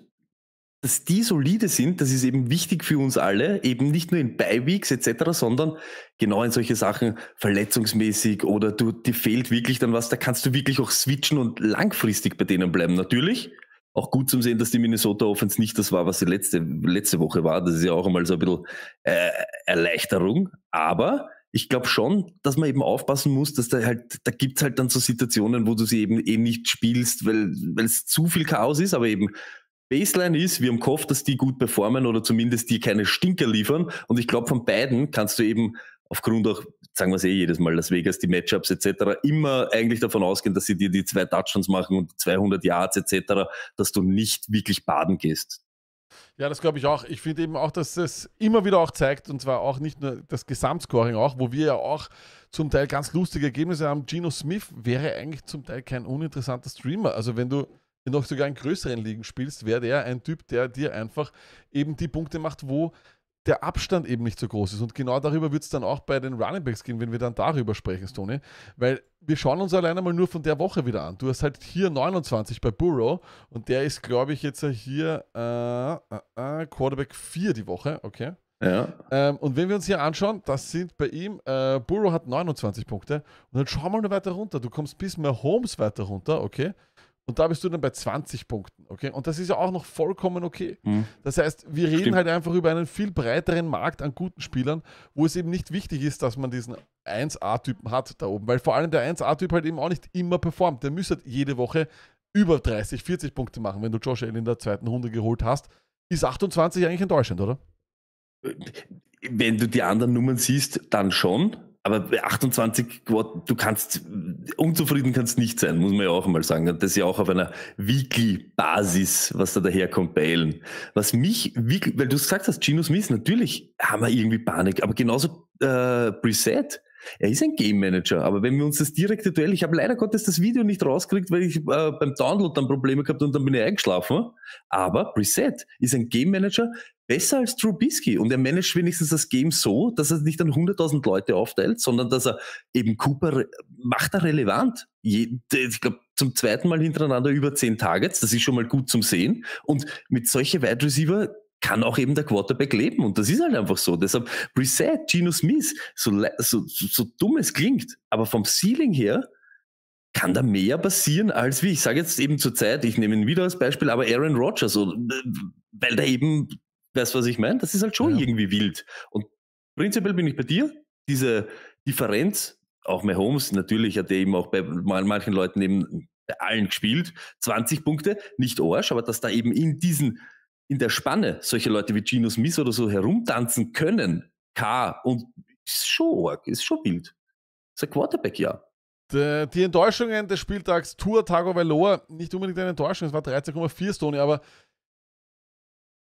dass die solide sind, das ist eben wichtig für uns alle, eben nicht nur in Beiweeks etc., sondern genau in solche Sachen verletzungsmäßig oder du, dir fehlt wirklich dann was, da kannst du wirklich auch switchen und langfristig bei denen bleiben. Natürlich, auch gut zum Sehen, dass die Minnesota Offense nicht das war, was sie letzte, letzte Woche war. Das ist ja auch einmal so ein bisschen äh, Erleichterung. Aber ich glaube schon, dass man eben aufpassen muss, dass da halt, da gibt's halt dann so Situationen, wo du sie eben eben eh nicht spielst, weil es zu viel Chaos ist, aber eben Baseline ist, wir haben gehofft, dass die gut performen oder zumindest die keine Stinker liefern. Und ich glaube, von beiden kannst du eben aufgrund auch sagen wir es eh jedes Mal, Las Vegas, die Matchups etc., immer eigentlich davon ausgehen, dass sie dir die zwei Touchdowns machen und 200 Yards etc., dass du nicht wirklich baden gehst. Ja, das glaube ich auch. Ich finde eben auch, dass es immer wieder auch zeigt, und zwar auch nicht nur das Gesamtscoring auch, wo wir ja auch zum Teil ganz lustige Ergebnisse haben. Gino Smith wäre eigentlich zum Teil kein uninteressanter Streamer. Also wenn du noch sogar in größeren Ligen spielst, wäre der ein Typ, der dir einfach eben die Punkte macht, wo der Abstand eben nicht so groß ist. Und genau darüber wird es dann auch bei den Running Backs gehen, wenn wir dann darüber sprechen, Stoney. Weil wir schauen uns alleine mal nur von der Woche wieder an. Du hast halt hier 29 bei Burrow und der ist, glaube ich, jetzt hier äh, äh, äh Quarterback 4 die Woche, okay? Ja. Ähm, und wenn wir uns hier anschauen, das sind bei ihm, äh, Burrow hat 29 Punkte und dann schauen wir mal weiter runter. Du kommst bis mehr Holmes weiter runter, okay? Und da bist du dann bei 20 Punkten, okay? Und das ist ja auch noch vollkommen okay. Mhm. Das heißt, wir reden Stimmt. halt einfach über einen viel breiteren Markt an guten Spielern, wo es eben nicht wichtig ist, dass man diesen 1A-Typen hat da oben, weil vor allem der 1A-Typ halt eben auch nicht immer performt. Der müsste halt jede Woche über 30, 40 Punkte machen, wenn du Josh Allen in der zweiten Runde geholt hast. Ist 28 eigentlich enttäuschend, oder? Wenn du die anderen Nummern siehst, dann schon. Aber bei 28 Quad, du kannst, unzufrieden kannst nicht sein, muss man ja auch einmal sagen. Das ist ja auch auf einer Weekly-Basis, was da daherkommt bei Allen. Was mich wirklich, weil du gesagt hast, Gino Smith, natürlich haben wir irgendwie Panik, aber genauso äh, Preset. Er ist ein Game Manager, aber wenn wir uns das direkte Duell, ich habe leider Gottes das Video nicht rausgekriegt, weil ich äh, beim Download dann Probleme gehabt und dann bin ich eingeschlafen. Aber Preset ist ein Game Manager besser als Trubisky und er managt wenigstens das Game so, dass er nicht an 100.000 Leute aufteilt, sondern dass er eben Cooper macht er relevant. Je, ich glaube, zum zweiten Mal hintereinander über 10 Targets, das ist schon mal gut zum Sehen. Und mit solchen Wide Receiver kann auch eben der Quarterback leben. Und das ist halt einfach so. Deshalb Reset, Geno Smith, so, so, so, so dumm es klingt, aber vom Ceiling her kann da mehr passieren als wie, ich sage jetzt eben zur Zeit, ich nehme ihn wieder als Beispiel, aber Aaron Rodgers, also, weil da eben, weißt du, was ich meine? Das ist halt schon ja. irgendwie wild. Und prinzipiell bin ich bei dir, diese Differenz, auch Holmes, natürlich hat er eben auch bei manchen Leuten eben bei allen gespielt, 20 Punkte, nicht Arsch, aber dass da eben in diesen in der Spanne solche Leute wie Gino Smith oder so herumtanzen können, K und ist schon arg, ist schon wild. ist ein Quarterback, ja. Die, die Enttäuschungen des Spieltags Tour Tago Valor, nicht unbedingt eine Enttäuschung, es war 13,4 Stone, aber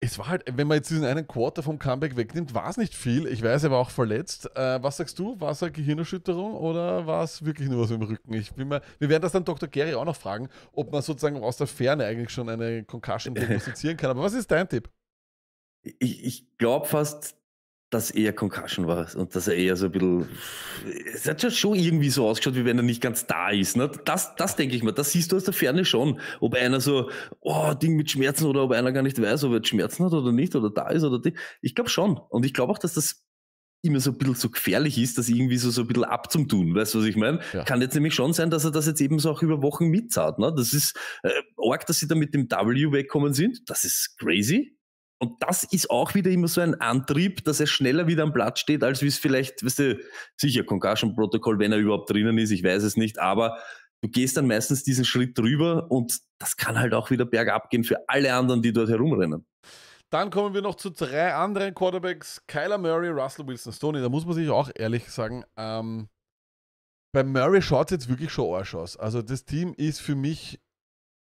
es war halt, wenn man jetzt diesen einen Quarter vom Comeback wegnimmt, war es nicht viel. Ich weiß, er war auch verletzt. Äh, was sagst du? War es eine Gehirnerschütterung oder war es wirklich nur was im Rücken? Ich bin mal, wir werden das dann Dr. Gary auch noch fragen, ob man sozusagen aus der Ferne eigentlich schon eine Concussion diagnostizieren kann. Aber was ist dein Tipp? Ich, ich glaube fast, dass eher Concussion war und dass er eher so ein bisschen. Es hat schon irgendwie so ausgeschaut, wie wenn er nicht ganz da ist. Ne? Das, das denke ich mal, das siehst du aus der Ferne schon. Ob einer so, oh, Ding mit Schmerzen oder ob einer gar nicht weiß, ob er Schmerzen hat oder nicht oder da ist oder die. Ich glaube schon. Und ich glaube auch, dass das immer so ein bisschen so gefährlich ist, das irgendwie so, so ein bisschen abzumtun. Weißt du, was ich meine? Ja. Kann jetzt nämlich schon sein, dass er das jetzt eben so auch über Wochen mitzahlt. Ne? Das ist äh, arg, dass sie da mit dem W wegkommen sind. Das ist crazy. Und das ist auch wieder immer so ein Antrieb, dass er schneller wieder am Platz steht, als wie es vielleicht, weißt du, sicher, Concussion protokoll wenn er überhaupt drinnen ist, ich weiß es nicht, aber du gehst dann meistens diesen Schritt drüber und das kann halt auch wieder bergab gehen für alle anderen, die dort herumrennen. Dann kommen wir noch zu drei anderen Quarterbacks, Kyler Murray, Russell Wilson, Stoney. Da muss man sich auch ehrlich sagen, ähm, bei Murray schaut es jetzt wirklich schon Arsch aus. Also das Team ist für mich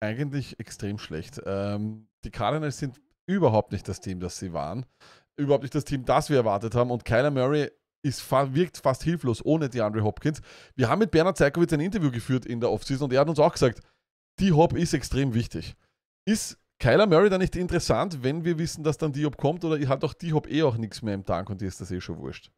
eigentlich extrem schlecht. Ähm, die Cardinals sind überhaupt nicht das Team, das sie waren. Überhaupt nicht das Team, das wir erwartet haben. Und Kyler Murray ist, wirkt fast hilflos ohne DeAndre Hopkins. Wir haben mit Bernhard Zeikowitz ein Interview geführt in der Offseason und er hat uns auch gesagt, die Hop ist extrem wichtig. Ist Kyler Murray da nicht interessant, wenn wir wissen, dass dann die Hop kommt oder hat auch die Hop eh auch nichts mehr im Tank und dir ist das eh schon wurscht?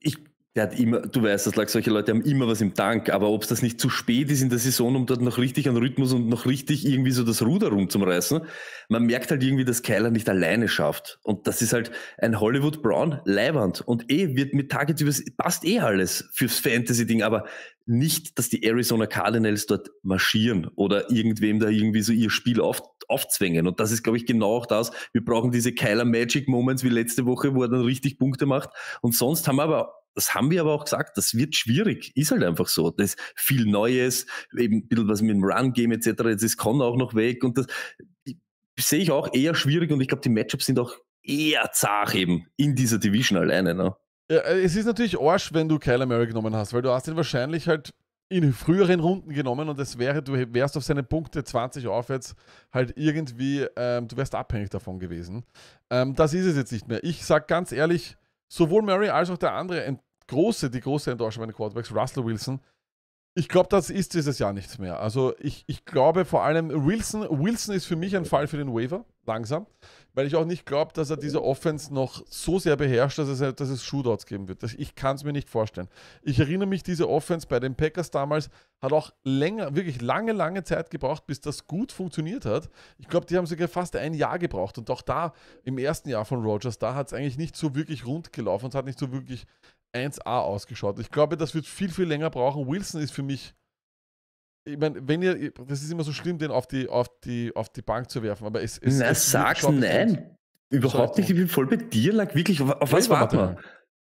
Ich der hat immer, du weißt, das lag solche Leute haben immer was im Tank, aber ob es das nicht zu spät ist in der Saison, um dort noch richtig an Rhythmus und noch richtig irgendwie so das Ruder rumzureißen, man merkt halt irgendwie, dass Kyler nicht alleine schafft. Und das ist halt ein Hollywood Brown leibernd Und eh wird mit Targets übers, passt eh alles fürs Fantasy-Ding, aber nicht, dass die Arizona Cardinals dort marschieren oder irgendwem da irgendwie so ihr Spiel auf, aufzwängen. Und das ist, glaube ich, genau auch das. Wir brauchen diese Kyler Magic Moments wie letzte Woche, wo er dann richtig Punkte macht. Und sonst haben wir aber das haben wir aber auch gesagt, das wird schwierig, ist halt einfach so. Das ist viel Neues, eben ein bisschen was mit dem Run-Game etc. Jetzt ist Con auch noch weg und das sehe ich auch eher schwierig und ich glaube, die Matchups sind auch eher zart eben in dieser Division alleine. Ne? Ja, äh, es ist natürlich Arsch, wenn du Kyle Murray genommen hast, weil du hast ihn wahrscheinlich halt in früheren Runden genommen und es wäre, du wärst auf seine Punkte 20 aufwärts halt irgendwie, ähm, du wärst abhängig davon gewesen. Ähm, das ist es jetzt nicht mehr. Ich sag ganz ehrlich, sowohl Murray als auch der andere große, die große Enttäuschung meiner Quarterbacks, Russell Wilson, ich glaube, das ist dieses Jahr nichts mehr. Also ich, ich glaube vor allem, Wilson, Wilson ist für mich ein Fall für den Waiver, langsam weil ich auch nicht glaube, dass er diese Offense noch so sehr beherrscht, dass es, dass es Shootouts geben wird. Ich kann es mir nicht vorstellen. Ich erinnere mich, diese Offense bei den Packers damals hat auch länger, wirklich lange, lange Zeit gebraucht, bis das gut funktioniert hat. Ich glaube, die haben sogar fast ein Jahr gebraucht. Und auch da im ersten Jahr von Rogers, da hat es eigentlich nicht so wirklich rund gelaufen und hat nicht so wirklich 1A ausgeschaut. Ich glaube, das wird viel, viel länger brauchen. Wilson ist für mich ich meine, wenn ihr, das ist immer so schlimm, den auf die, auf die, auf die Bank zu werfen, aber es ist. Na, es sag's nein. Überhaupt nicht, ich bin voll bei dir, lag wirklich. Auf, auf was warten wir?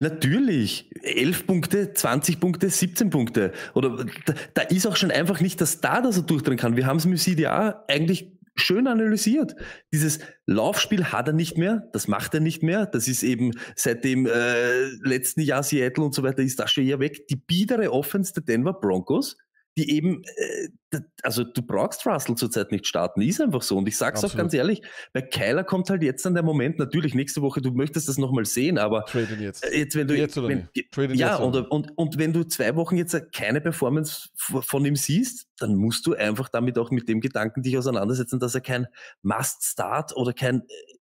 Natürlich. 11 Punkte, 20 Punkte, 17 Punkte. Oder da, da ist auch schon einfach nicht das da, dass er durchdrehen kann. Wir haben es mit CDA eigentlich schön analysiert. Dieses Laufspiel hat er nicht mehr, das macht er nicht mehr. Das ist eben seit dem äh, letzten Jahr Seattle und so weiter ist das schon eher weg. Die biedere Offense der Denver Broncos die eben, äh, also du brauchst Russell zurzeit nicht starten, ist einfach so. Und ich sag's Absolut. auch ganz ehrlich, bei Kyler kommt halt jetzt dann der Moment, natürlich nächste Woche, du möchtest das nochmal sehen, aber jetzt. jetzt. wenn du jetzt oder wenn, wenn ja, jetzt oder? und, und wenn du zwei Wochen jetzt keine Performance von ihm siehst, dann musst du einfach damit auch mit dem Gedanken dich auseinandersetzen, dass er kein Must-Start oder kein äh,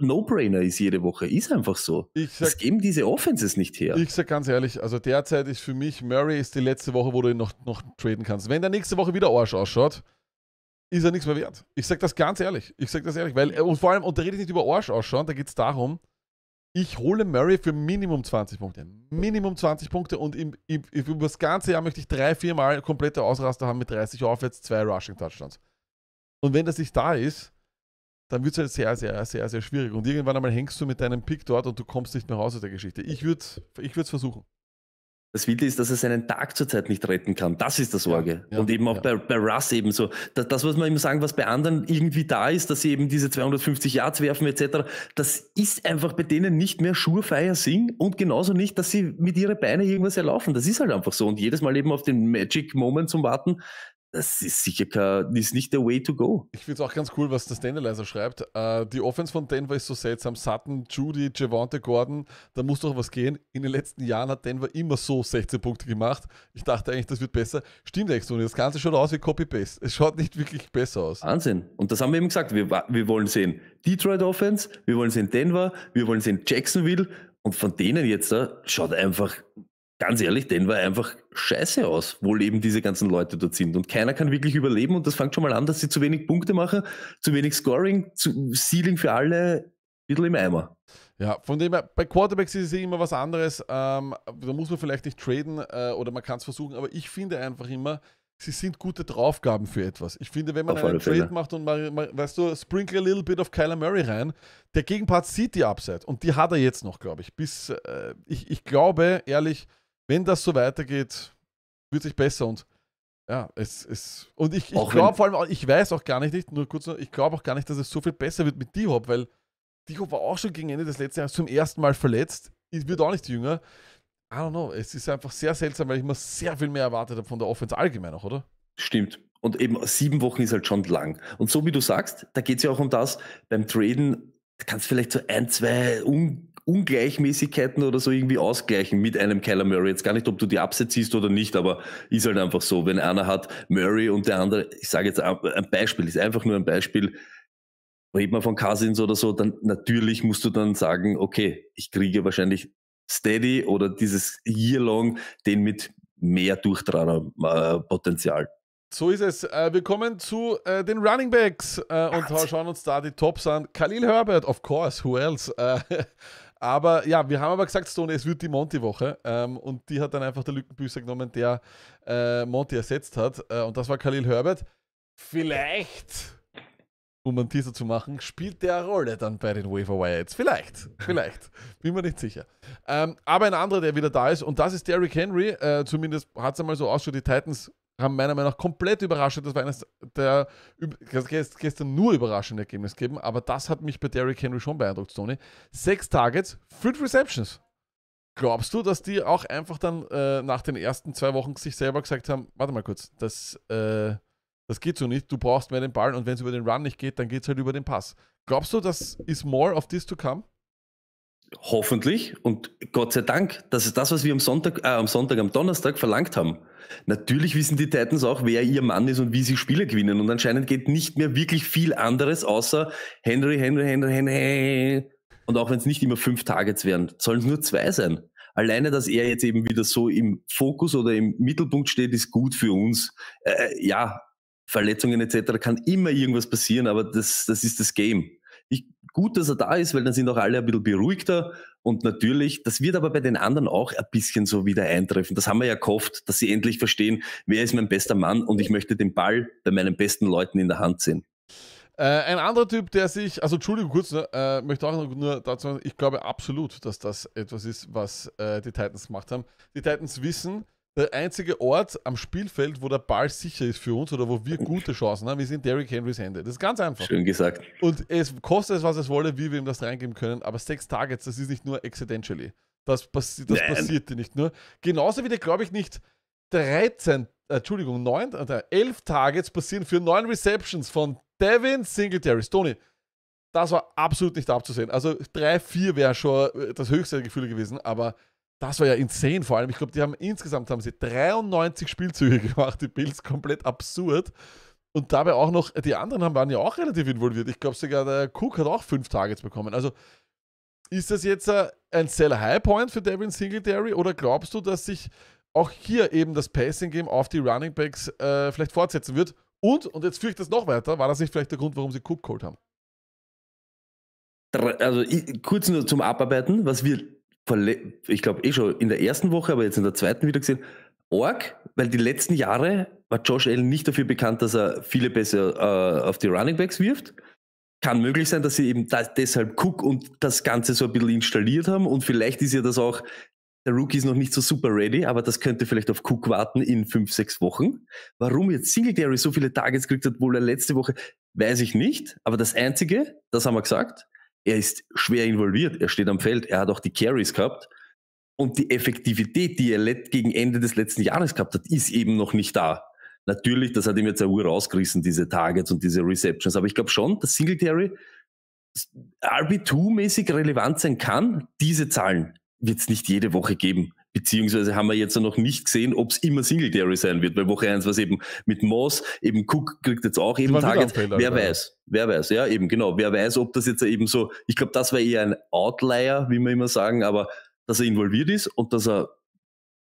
No-Brainer ist jede Woche. Ist einfach so. Sag, das geben diese Offenses nicht her. Ich sag ganz ehrlich, also derzeit ist für mich, Murray ist die letzte Woche, wo du ihn noch, noch traden kannst. Wenn der nächste Woche wieder Arsch ausschaut, ist er nichts mehr wert. Ich sag das ganz ehrlich. Ich sag das ehrlich, weil, äh, und vor allem, und da rede ich nicht über Arsch ausschauen, da geht es darum, ich hole Murray für Minimum 20 Punkte. Minimum 20 Punkte und im, im, über das ganze Jahr möchte ich drei, vier Mal komplette Ausraster haben mit 30 Aufwärts, zwei Rushing Touchdowns. Und wenn das nicht da ist, dann wird es halt sehr, sehr, sehr, sehr schwierig. Und irgendwann einmal hängst du mit deinem Pick dort und du kommst nicht mehr raus aus der Geschichte. Ich würde es ich versuchen. Das Wilde ist, dass er seinen Tag zurzeit nicht retten kann. Das ist das Sorge. Ja, ja, und eben auch ja. bei, bei Russ eben so. Das, das, was man immer sagen, was bei anderen irgendwie da ist, dass sie eben diese 250 Yards werfen etc., das ist einfach bei denen nicht mehr Surefire Sing und genauso nicht, dass sie mit ihren Beinen irgendwas erlaufen. Das ist halt einfach so. Und jedes Mal eben auf den Magic Moment zum Warten, das ist sicher kein, ist nicht der Way to go. Ich finde es auch ganz cool, was der Standalizer schreibt. Äh, die Offense von Denver ist so seltsam. Sutton, Judy, Javante, Gordon, da muss doch was gehen. In den letzten Jahren hat Denver immer so 16 Punkte gemacht. Ich dachte eigentlich, das wird besser. Stimmt echt so. Das Ganze schaut aus wie Copy-Paste. Es schaut nicht wirklich besser aus. Wahnsinn. Und das haben wir eben gesagt. Wir, wir wollen sehen Detroit Offense, wir wollen sehen Denver, wir wollen sehen Jacksonville. Und von denen jetzt schaut einfach ganz ehrlich, Denver einfach scheiße aus, wo eben diese ganzen Leute dort sind. Und keiner kann wirklich überleben. Und das fängt schon mal an, dass sie zu wenig Punkte machen, zu wenig Scoring, zu Ceiling für alle, ein bisschen im Eimer. Ja, von dem her, bei Quarterbacks ist es immer was anderes. Ähm, da muss man vielleicht nicht traden äh, oder man kann es versuchen, aber ich finde einfach immer, sie sind gute Draufgaben für etwas. Ich finde, wenn man Auf einen Trade Fälle. macht und mal, mal, weißt du, sprinkle a little bit of Kyler Murray rein, der Gegenpart sieht die Upside und die hat er jetzt noch, glaube ich. Bis, äh, ich, ich glaube, ehrlich, wenn das so weitergeht, wird sich besser und ja, es ist. Und ich, ich glaube vor allem, ich weiß auch gar nicht, nicht nur kurz, ich glaube auch gar nicht, dass es so viel besser wird mit D-Hop, weil D-Hop war auch schon gegen Ende des letzten Jahres zum ersten Mal verletzt, Ich wird auch nicht jünger. I don't know, es ist einfach sehr seltsam, weil ich mir sehr viel mehr erwartet habe von der Offense allgemein auch, oder? Stimmt. Und eben sieben Wochen ist halt schon lang. Und so wie du sagst, da geht es ja auch um das, beim Traden kannst du vielleicht so ein, zwei un Ungleichmäßigkeiten oder so irgendwie ausgleichen mit einem Keller Murray. Jetzt gar nicht, ob du die Upset siehst oder nicht, aber ist halt einfach so. Wenn einer hat Murray und der andere, ich sage jetzt ein Beispiel, ist einfach nur ein Beispiel, redet man von Cousins oder so, dann natürlich musst du dann sagen, okay, ich kriege wahrscheinlich Steady oder dieses Year-Long, den mit mehr Durchtrainer-Potenzial. So ist es. Äh, wir kommen zu äh, den Running Backs äh, und schauen uns da die Tops an. Khalil Herbert, of course, who else? Aber ja, wir haben aber gesagt, Stone, es wird die Monty-Woche. Ähm, und die hat dann einfach der Lückenbüßer genommen, der äh, Monty ersetzt hat. Äh, und das war Khalil Herbert. Vielleicht, um einen Teaser zu machen, spielt der eine Rolle dann bei den Waiver Wires. Vielleicht, vielleicht. Bin mir nicht sicher. Ähm, aber ein anderer, der wieder da ist, und das ist Derrick Henry. Äh, zumindest hat es einmal so ausgeschaut. Die Titans haben meiner Meinung nach komplett überrascht. Das war eines der gestern nur überraschende Ergebnisse gegeben, aber das hat mich bei Derrick Henry schon beeindruckt, Tony. Sechs Targets, fünf Receptions. Glaubst du, dass die auch einfach dann äh, nach den ersten zwei Wochen sich selber gesagt haben, warte mal kurz, das, äh, das geht so nicht, du brauchst mehr den Ball und wenn es über den Run nicht geht, dann geht es halt über den Pass. Glaubst du, das ist more of this to come? hoffentlich und Gott sei Dank, das ist das, was wir am Sonntag, äh, am Sonntag, am Donnerstag verlangt haben. Natürlich wissen die Titans auch, wer ihr Mann ist und wie sie Spiele gewinnen. Und anscheinend geht nicht mehr wirklich viel anderes außer Henry, Henry, Henry, Henry. Und auch wenn es nicht immer fünf Targets wären, sollen es nur zwei sein. Alleine, dass er jetzt eben wieder so im Fokus oder im Mittelpunkt steht, ist gut für uns. Äh, äh ja, Verletzungen etc. kann immer irgendwas passieren, aber das, das ist das Game. Gut, dass er da ist, weil dann sind auch alle ein bisschen beruhigter. Und natürlich, das wird aber bei den anderen auch ein bisschen so wieder eintreffen. Das haben wir ja gehofft, dass sie endlich verstehen, wer ist mein bester Mann und ich möchte den Ball bei meinen besten Leuten in der Hand sehen. Äh, ein anderer Typ, der sich, also Entschuldigung kurz, ne, äh, möchte auch nur dazu sagen, ich glaube absolut, dass das etwas ist, was äh, die Titans gemacht haben. Die Titans wissen, der einzige Ort am Spielfeld, wo der Ball sicher ist für uns oder wo wir gute Chancen haben, ist in Derrick Henrys Hände. Das ist ganz einfach. Schön gesagt. Und es kostet es, was es wolle, wie wir ihm das reingeben können, aber sechs Targets, das ist nicht nur accidentally. Das, passi das passiert nicht nur. Genauso wie der, glaube ich, nicht 13, Entschuldigung, 9, 11 äh, Targets passieren für 9 Receptions von Devin Singletary. Stoney, das war absolut nicht abzusehen. Also 3, 4 wäre schon äh, das höchste Gefühl gewesen, aber das war ja insane vor allem. Ich glaube, die haben insgesamt haben sie 93 Spielzüge gemacht, die Bills komplett absurd. Und dabei auch noch, die anderen haben, waren ja auch relativ involviert. Ich glaube sogar, der Cook hat auch fünf Targets bekommen. Also ist das jetzt äh, ein Sell-High-Point für Devin Singletary oder glaubst du, dass sich auch hier eben das Passing-Game auf die Running Backs äh, vielleicht fortsetzen wird? Und, und jetzt führe ich das noch weiter, war das nicht vielleicht der Grund, warum sie Cook geholt haben? Also kurz nur zum Abarbeiten, was wir ich glaube eh schon in der ersten Woche, aber jetzt in der zweiten wieder gesehen, arg, weil die letzten Jahre war Josh Allen nicht dafür bekannt, dass er viele Bässe äh, auf die Running Backs wirft. Kann möglich sein, dass sie eben das, deshalb Cook und das Ganze so ein bisschen installiert haben und vielleicht ist ja das auch, der Rookie ist noch nicht so super ready, aber das könnte vielleicht auf Cook warten in fünf, sechs Wochen. Warum jetzt Singletary so viele Targets gekriegt hat, wohl er letzte Woche, weiß ich nicht, aber das Einzige, das haben wir gesagt, er ist schwer involviert, er steht am Feld, er hat auch die Carries gehabt und die Effektivität, die er gegen Ende des letzten Jahres gehabt hat, ist eben noch nicht da. Natürlich, das hat ihm jetzt eine Uhr rausgerissen, diese Targets und diese Receptions, aber ich glaube schon, dass Singletary RB2-mäßig relevant sein kann. Diese Zahlen wird es nicht jede Woche geben. Beziehungsweise haben wir jetzt noch nicht gesehen, ob es immer Singletary sein wird, weil Woche 1 war es eben mit Moss, eben Cook kriegt jetzt auch eben Targets. wer also. weiß, wer weiß, ja, eben, genau, wer weiß, ob das jetzt eben so, ich glaube, das war eher ein Outlier, wie wir immer sagen, aber dass er involviert ist und dass er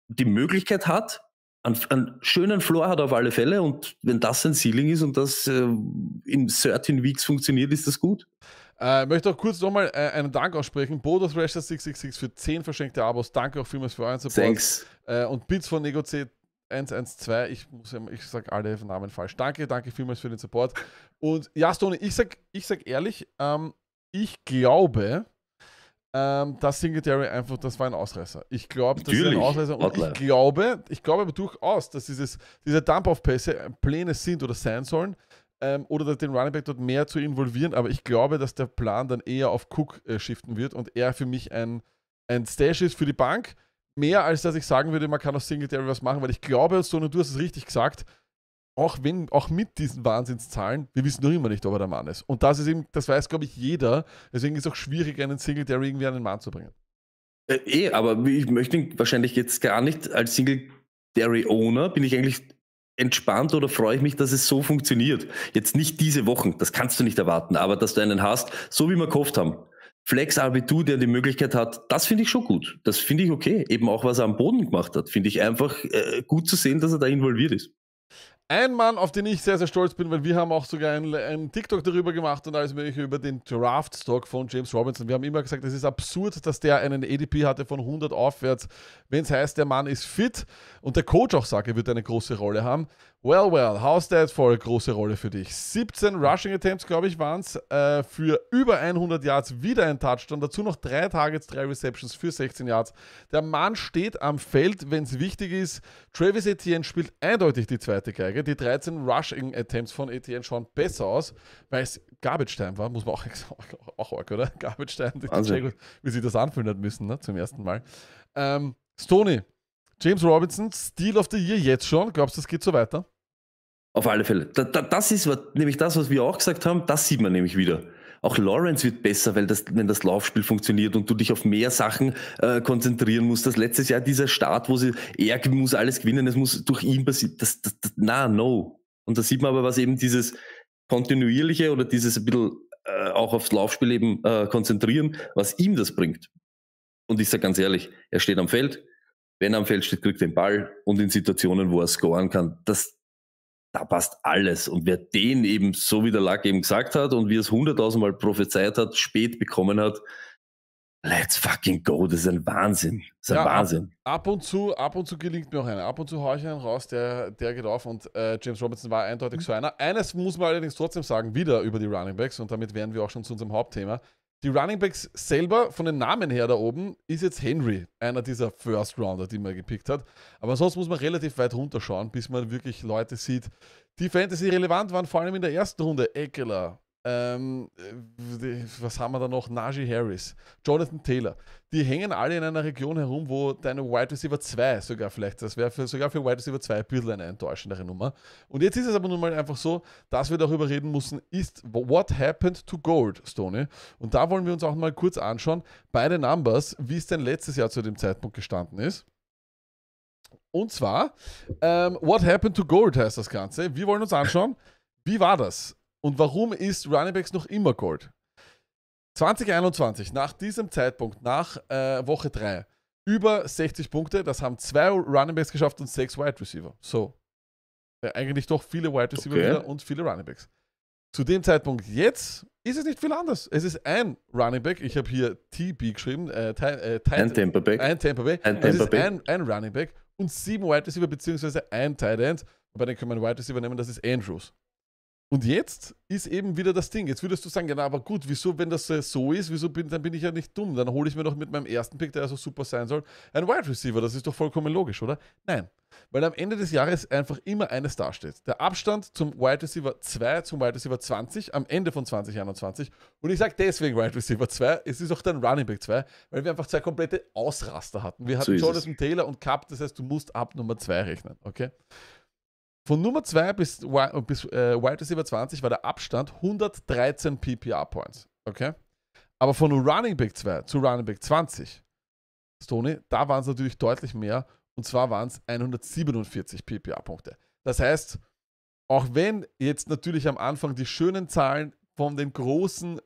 die Möglichkeit hat, einen, einen schönen Floor hat auf alle Fälle und wenn das ein Ceiling ist und das äh, in 13 Weeks funktioniert, ist das gut. Äh, möchte auch kurz nochmal äh, einen Dank aussprechen. Bodo Thrasher 666 für 10 verschenkte Abos. Danke auch vielmals für euren Support. Thanks. Äh, und Bits von NegoC 112. Ich muss ich sag alle Namen falsch. Danke, danke vielmals für den Support. Und ja, Stone, ich sag, ich sag ehrlich, ähm, ich glaube, ähm, dass Singletary einfach, das war ein Ausreißer. Ich glaube, das ist ein Ausreißer. Und ich glaube, ich glaube aber durchaus, dass dieses, diese Dump-Off-Pässe Pläne sind oder sein sollen, ähm, oder den Running Back dort mehr zu involvieren. Aber ich glaube, dass der Plan dann eher auf Cook äh, shiften wird und er für mich ein, ein Stash ist für die Bank. Mehr als dass ich sagen würde, man kann auf Singletary was machen, weil ich glaube, so und du hast es richtig gesagt, auch wenn, auch mit diesen Wahnsinnszahlen, wir wissen noch immer nicht, ob er der Mann ist. Und das ist eben, das weiß, glaube ich, jeder. Deswegen ist es auch schwierig, einen Singletary irgendwie an den Mann zu bringen. Äh, eh, aber ich möchte ihn wahrscheinlich jetzt gar nicht als Singletary Owner, bin ich eigentlich entspannt oder freue ich mich, dass es so funktioniert. Jetzt nicht diese Wochen, das kannst du nicht erwarten, aber dass du einen hast, so wie wir gehofft haben. Flex Albitu, der die Möglichkeit hat, das finde ich schon gut. Das finde ich okay. Eben auch, was er am Boden gemacht hat, finde ich einfach äh, gut zu sehen, dass er da involviert ist. Ein Mann, auf den ich sehr, sehr stolz bin, weil wir haben auch sogar einen, TikTok darüber gemacht und alles mögliche über den Draft-Stock von James Robinson. Wir haben immer gesagt, es ist absurd, dass der einen ADP hatte von 100 aufwärts, wenn es heißt, der Mann ist fit und der Coach auch sagt, er wird eine große Rolle haben. Well, well, House Stats voll große Rolle für dich. 17 Rushing Attempts, glaube ich, waren es. Äh, für über 100 Yards wieder ein Touchdown. Dazu noch drei Targets, drei Receptions für 16 Yards. Der Mann steht am Feld, wenn es wichtig ist. Travis Etienne spielt eindeutig die zweite Geige. Die 13 Rushing Attempts von Etienne schauen besser aus, weil es Garbage Time war. Muss man auch, auch, auch arg, oder? Garbage Time. Also. Wie sie das anfühlen hat müssen, ne? zum ersten Mal. Ähm, Stoney, James Robinson, Steel of the Year jetzt schon. Glaubst du, es geht so weiter? Auf alle Fälle. Da, da, das ist was, nämlich das, was wir auch gesagt haben, das sieht man nämlich wieder. Auch Lawrence wird besser, weil das, wenn das Laufspiel funktioniert und du dich auf mehr Sachen äh, konzentrieren musst. Das letztes Jahr dieser Start, wo sie, er muss alles gewinnen, es muss durch ihn passieren. Das, das, das, na, no. Und da sieht man aber, was eben dieses kontinuierliche oder dieses ein bisschen äh, auch aufs Laufspiel eben äh, konzentrieren, was ihm das bringt. Und ich sage ganz ehrlich, er steht am Feld, wenn er am Feld steht, kriegt den Ball und in Situationen, wo er scoren kann, das, da passt alles. Und wer den eben, so wie der Lack eben gesagt hat und wie er es hunderttausendmal prophezeit hat, spät bekommen hat, let's fucking go, das ist ein Wahnsinn. Das ist ja, ein Wahnsinn. Ab, ab, und zu, ab und zu gelingt mir auch einer. Ab und zu haue ich einen raus, der, der geht auf und äh, James Robinson war eindeutig mhm. so einer. Eines muss man allerdings trotzdem sagen, wieder über die Running Backs und damit wären wir auch schon zu unserem Hauptthema. Die Running Backs selber, von den Namen her da oben, ist jetzt Henry, einer dieser First Rounder, die man gepickt hat. Aber sonst muss man relativ weit runterschauen, bis man wirklich Leute sieht, die Fantasy relevant waren, vor allem in der ersten Runde. Eckler, ähm, äh, was haben wir da noch? Najee Harris, Jonathan Taylor. Die hängen alle in einer Region herum, wo deine Wide Receiver 2 sogar vielleicht, das wäre sogar für Wide Receiver 2 ein bisschen eine enttäuschendere Nummer. Und jetzt ist es aber nun mal einfach so, dass wir darüber reden müssen, ist What Happened to Gold, Stoney? Und da wollen wir uns auch mal kurz anschauen, beide Numbers, wie es denn letztes Jahr zu dem Zeitpunkt gestanden ist. Und zwar, ähm, What Happened to Gold heißt das Ganze. Wir wollen uns anschauen, wie war das? Und warum ist Running Backs noch immer Gold? 2021, nach diesem Zeitpunkt, nach äh, Woche 3, über 60 Punkte. Das haben zwei Running Backs geschafft und sechs Wide Receiver. So. Ja, äh, eigentlich doch viele Wide Receiver okay. wieder und viele Running Backs. Zu dem Zeitpunkt jetzt ist es nicht viel anders. Es ist ein Running Back. Ich habe hier TB geschrieben. Äh, äh, ein Tampa Back. Ein Tampa Back. Ein es ist ein, ein Running Back und sieben Wide Receiver beziehungsweise ein Tight End. Bei den können wir einen Wide Receiver nehmen. Das ist Andrews. Und jetzt ist eben wieder das Ding. Jetzt würdest du sagen, ja, na, aber gut, wieso, wenn das so ist, wieso bin, dann bin ich ja nicht dumm. Dann hole ich mir doch mit meinem ersten Pick, der ja so super sein soll, einen Wide Receiver. Das ist doch vollkommen logisch, oder? Nein. Weil am Ende des Jahres einfach immer eines dasteht. Der Abstand zum Wide Receiver 2 zum Wide Receiver 20 am Ende von 2021. Und ich sage deswegen Wide Receiver 2, es ist auch dann Running Back 2, weil wir einfach zwei komplette Ausraster hatten. Wir hatten so Jonathan Taylor und Cup, das heißt, du musst ab Nummer 2 rechnen, okay? Von Nummer 2 bis, bis äh, Wide Receiver 20 war der Abstand 113 PPR Points. Okay? Aber von Running Back 2 zu Running Back 20, Stoney, da waren es natürlich deutlich mehr. Und zwar waren es 147 PPR punkte Das heißt, auch wenn jetzt natürlich am Anfang die schönen Zahlen von den großen,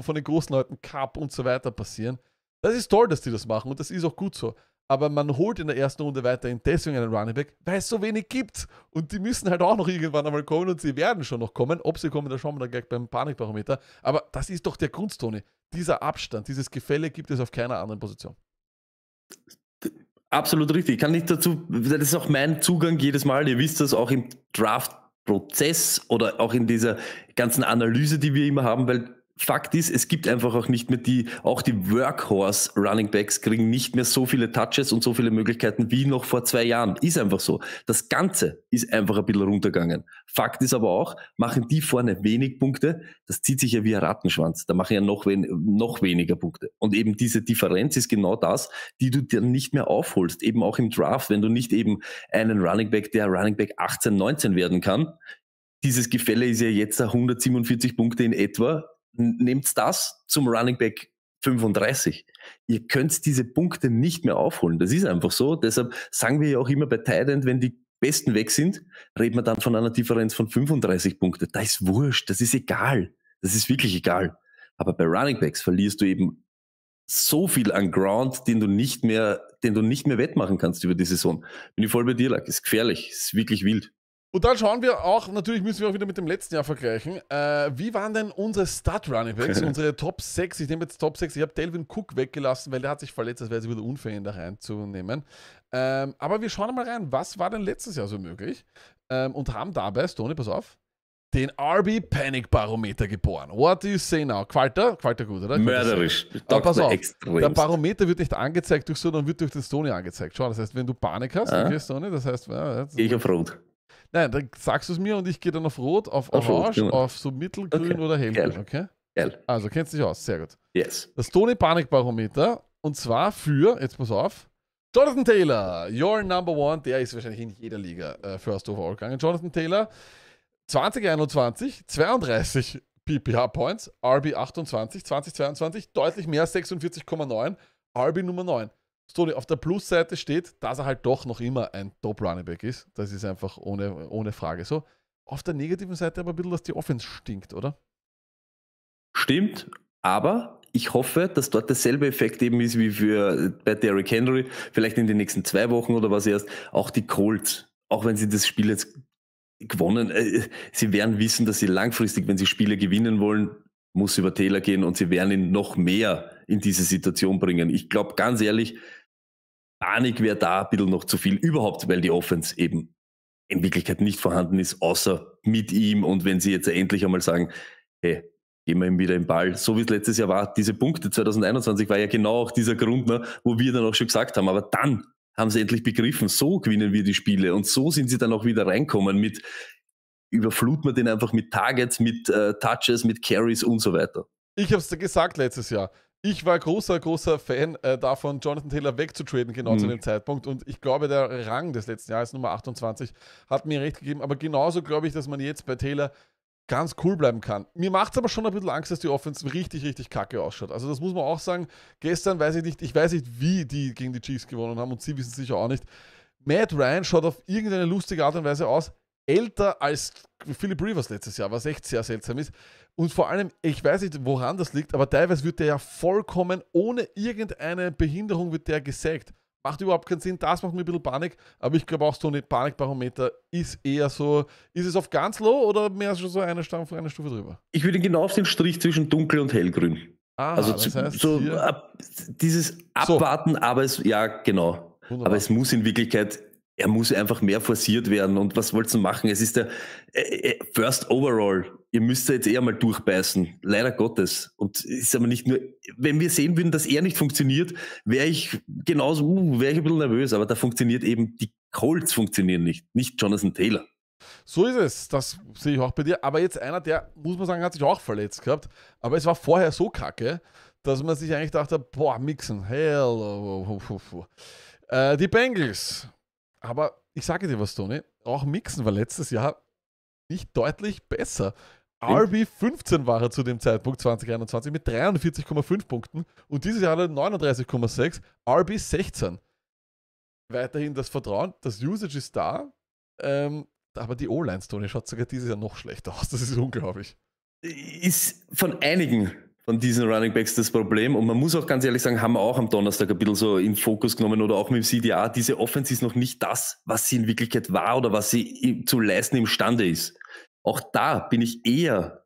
von den großen Leuten Cup und so weiter passieren, das ist toll, dass die das machen und das ist auch gut so aber man holt in der ersten Runde weiterhin deswegen einen Running Back, weil es so wenig gibt. Und die müssen halt auch noch irgendwann einmal kommen und sie werden schon noch kommen. Ob sie kommen, da schauen wir dann gleich beim Panikbarometer. Aber das ist doch der Grund, Dieser Abstand, dieses Gefälle gibt es auf keiner anderen Position. Absolut richtig. Kann nicht dazu, das ist auch mein Zugang jedes Mal. Ihr wisst das auch im Draft Prozess oder auch in dieser ganzen Analyse, die wir immer haben, weil Fakt ist, es gibt einfach auch nicht mehr die, auch die Workhorse Running Backs kriegen nicht mehr so viele Touches und so viele Möglichkeiten wie noch vor zwei Jahren. Ist einfach so. Das Ganze ist einfach ein bisschen runtergegangen. Fakt ist aber auch, machen die vorne wenig Punkte, das zieht sich ja wie ein Rattenschwanz. Da machen ja noch, wen noch weniger Punkte. Und eben diese Differenz ist genau das, die du dir nicht mehr aufholst. Eben auch im Draft, wenn du nicht eben einen Running Back, der Running Back 18, 19 werden kann, dieses Gefälle ist ja jetzt 147 Punkte in etwa nehmt das zum Running Back 35. Ihr könnt diese Punkte nicht mehr aufholen. Das ist einfach so. Deshalb sagen wir ja auch immer bei Tident, wenn die Besten weg sind, reden wir dann von einer Differenz von 35 Punkten. Da ist wurscht. Das ist egal. Das ist wirklich egal. Aber bei Running Backs verlierst du eben so viel an Ground, den du nicht mehr, den du nicht mehr wettmachen kannst über die Saison. Bin ich voll bei dir, Lack. Ist gefährlich. Ist wirklich wild. Und dann schauen wir auch, natürlich müssen wir auch wieder mit dem letzten Jahr vergleichen. Äh, wie waren denn unsere Start Running Backs, unsere Top 6? Ich nehme jetzt Top 6. Ich habe Delvin Cook weggelassen, weil der hat sich verletzt. Das wäre jetzt wieder unfair, ihn da reinzunehmen. Ähm, aber wir schauen mal rein, was war denn letztes Jahr so möglich? Ähm, und haben dabei, Stoney, pass auf, den RB Panic Barometer geboren. What do you say now? Qualter? Qualter gut, oder? Mörderisch. Aber ah, pass auf, der Barometer wird nicht angezeigt durch so, dann wird durch den Stoney angezeigt. Schau, das heißt, wenn du Panik hast, ah. okay, Stoney, das heißt, ja, das ich auf Rot. Nein, dann sagst du es mir und ich gehe dann auf Rot, auf, auf Orange, Rot, genau. auf so mittelgrün okay. oder hellgrün, okay? Geil. Also kennst du dich aus, sehr gut. Yes. Das Tony Panikbarometer und zwar für, jetzt pass auf, Jonathan Taylor, your number one, der ist wahrscheinlich in jeder Liga äh, First Overall gegangen. Jonathan Taylor, 2021, 32 PPH Points, RB 28, 2022 deutlich mehr, 46,9, RB Nummer 9. Stoney auf der Plusseite steht, dass er halt doch noch immer ein top runningback ist. Das ist einfach ohne, ohne Frage so. Auf der negativen Seite aber ein bisschen, dass die Offense stinkt, oder? Stimmt, aber ich hoffe, dass dort derselbe Effekt eben ist wie für äh, bei Derrick Henry, vielleicht in den nächsten zwei Wochen oder was erst, auch die Colts, auch wenn sie das Spiel jetzt gewonnen, äh, sie werden wissen, dass sie langfristig, wenn sie Spiele gewinnen wollen, muss über Täler gehen und sie werden ihn noch mehr in diese Situation bringen. Ich glaube ganz ehrlich, Panik wäre da ein bisschen noch zu viel überhaupt, weil die Offense eben in Wirklichkeit nicht vorhanden ist, außer mit ihm. Und wenn sie jetzt endlich einmal sagen, hey, gehen wir ihm wieder den Ball, so wie es letztes Jahr war, diese Punkte 2021 war ja genau auch dieser Grund, ne, wo wir dann auch schon gesagt haben, aber dann haben sie endlich begriffen, so gewinnen wir die Spiele und so sind sie dann auch wieder reinkommen mit überflut man den einfach mit Targets, mit äh, Touches, mit Carries und so weiter. Ich habe es gesagt letztes Jahr. Ich war großer, großer Fan äh, davon, Jonathan Taylor wegzutraden, genau mhm. zu dem Zeitpunkt. Und ich glaube, der Rang des letzten Jahres, Nummer 28, hat mir recht gegeben. Aber genauso glaube ich, dass man jetzt bei Taylor ganz cool bleiben kann. Mir macht es aber schon ein bisschen Angst, dass die Offense richtig, richtig kacke ausschaut. Also das muss man auch sagen. Gestern weiß ich nicht, ich weiß nicht, wie die gegen die Chiefs gewonnen haben und sie wissen sicher auch nicht. Matt Ryan schaut auf irgendeine lustige Art und Weise aus, älter als Philip Rivers letztes Jahr, was echt sehr seltsam ist. Und vor allem, ich weiß nicht, woran das liegt, aber teilweise wird der ja vollkommen ohne irgendeine Behinderung wird der gesägt. Macht überhaupt keinen Sinn, das macht mir ein bisschen Panik, aber ich glaube auch so ein Panikbarometer ist eher so, ist es auf ganz low oder mehr schon so eine Stufe, eine Stufe drüber? Ich würde genau auf den Strich zwischen dunkel und hellgrün. Ah, also das heißt so ab, dieses Abwarten, so. aber es, ja genau, Wunderbar. aber es muss in Wirklichkeit er muss einfach mehr forciert werden. Und was wollt ihr machen? Es ist der äh, äh, First Overall. Ihr müsst jetzt eher mal durchbeißen. Leider Gottes. Und ist aber nicht nur, wenn wir sehen würden, dass er nicht funktioniert, wäre ich genauso, uh, wäre ich ein bisschen nervös. Aber da funktioniert eben, die Colts funktionieren nicht, nicht Jonathan Taylor. So ist es, das sehe ich auch bei dir. Aber jetzt einer, der, muss man sagen, hat sich auch verletzt gehabt. Aber es war vorher so kacke, dass man sich eigentlich dachte, boah, Mixen, hell. Oh, oh, oh, äh, die Bengals aber ich sage dir was, Toni, auch Mixen war letztes Jahr nicht deutlich besser. RB15 war er zu dem Zeitpunkt 2021 mit 43,5 Punkten und dieses Jahr hat er 39,6, RB16. Weiterhin das Vertrauen, das Usage ist da, ähm, aber die o line Tony, schaut sogar dieses Jahr noch schlechter aus. Das ist unglaublich. Ist von einigen von diesen Running Backs das Problem. Und man muss auch ganz ehrlich sagen, haben wir auch am Donnerstag ein bisschen so in Fokus genommen oder auch mit dem CDA. Diese Offense ist noch nicht das, was sie in Wirklichkeit war oder was sie zu leisten imstande ist. Auch da bin ich eher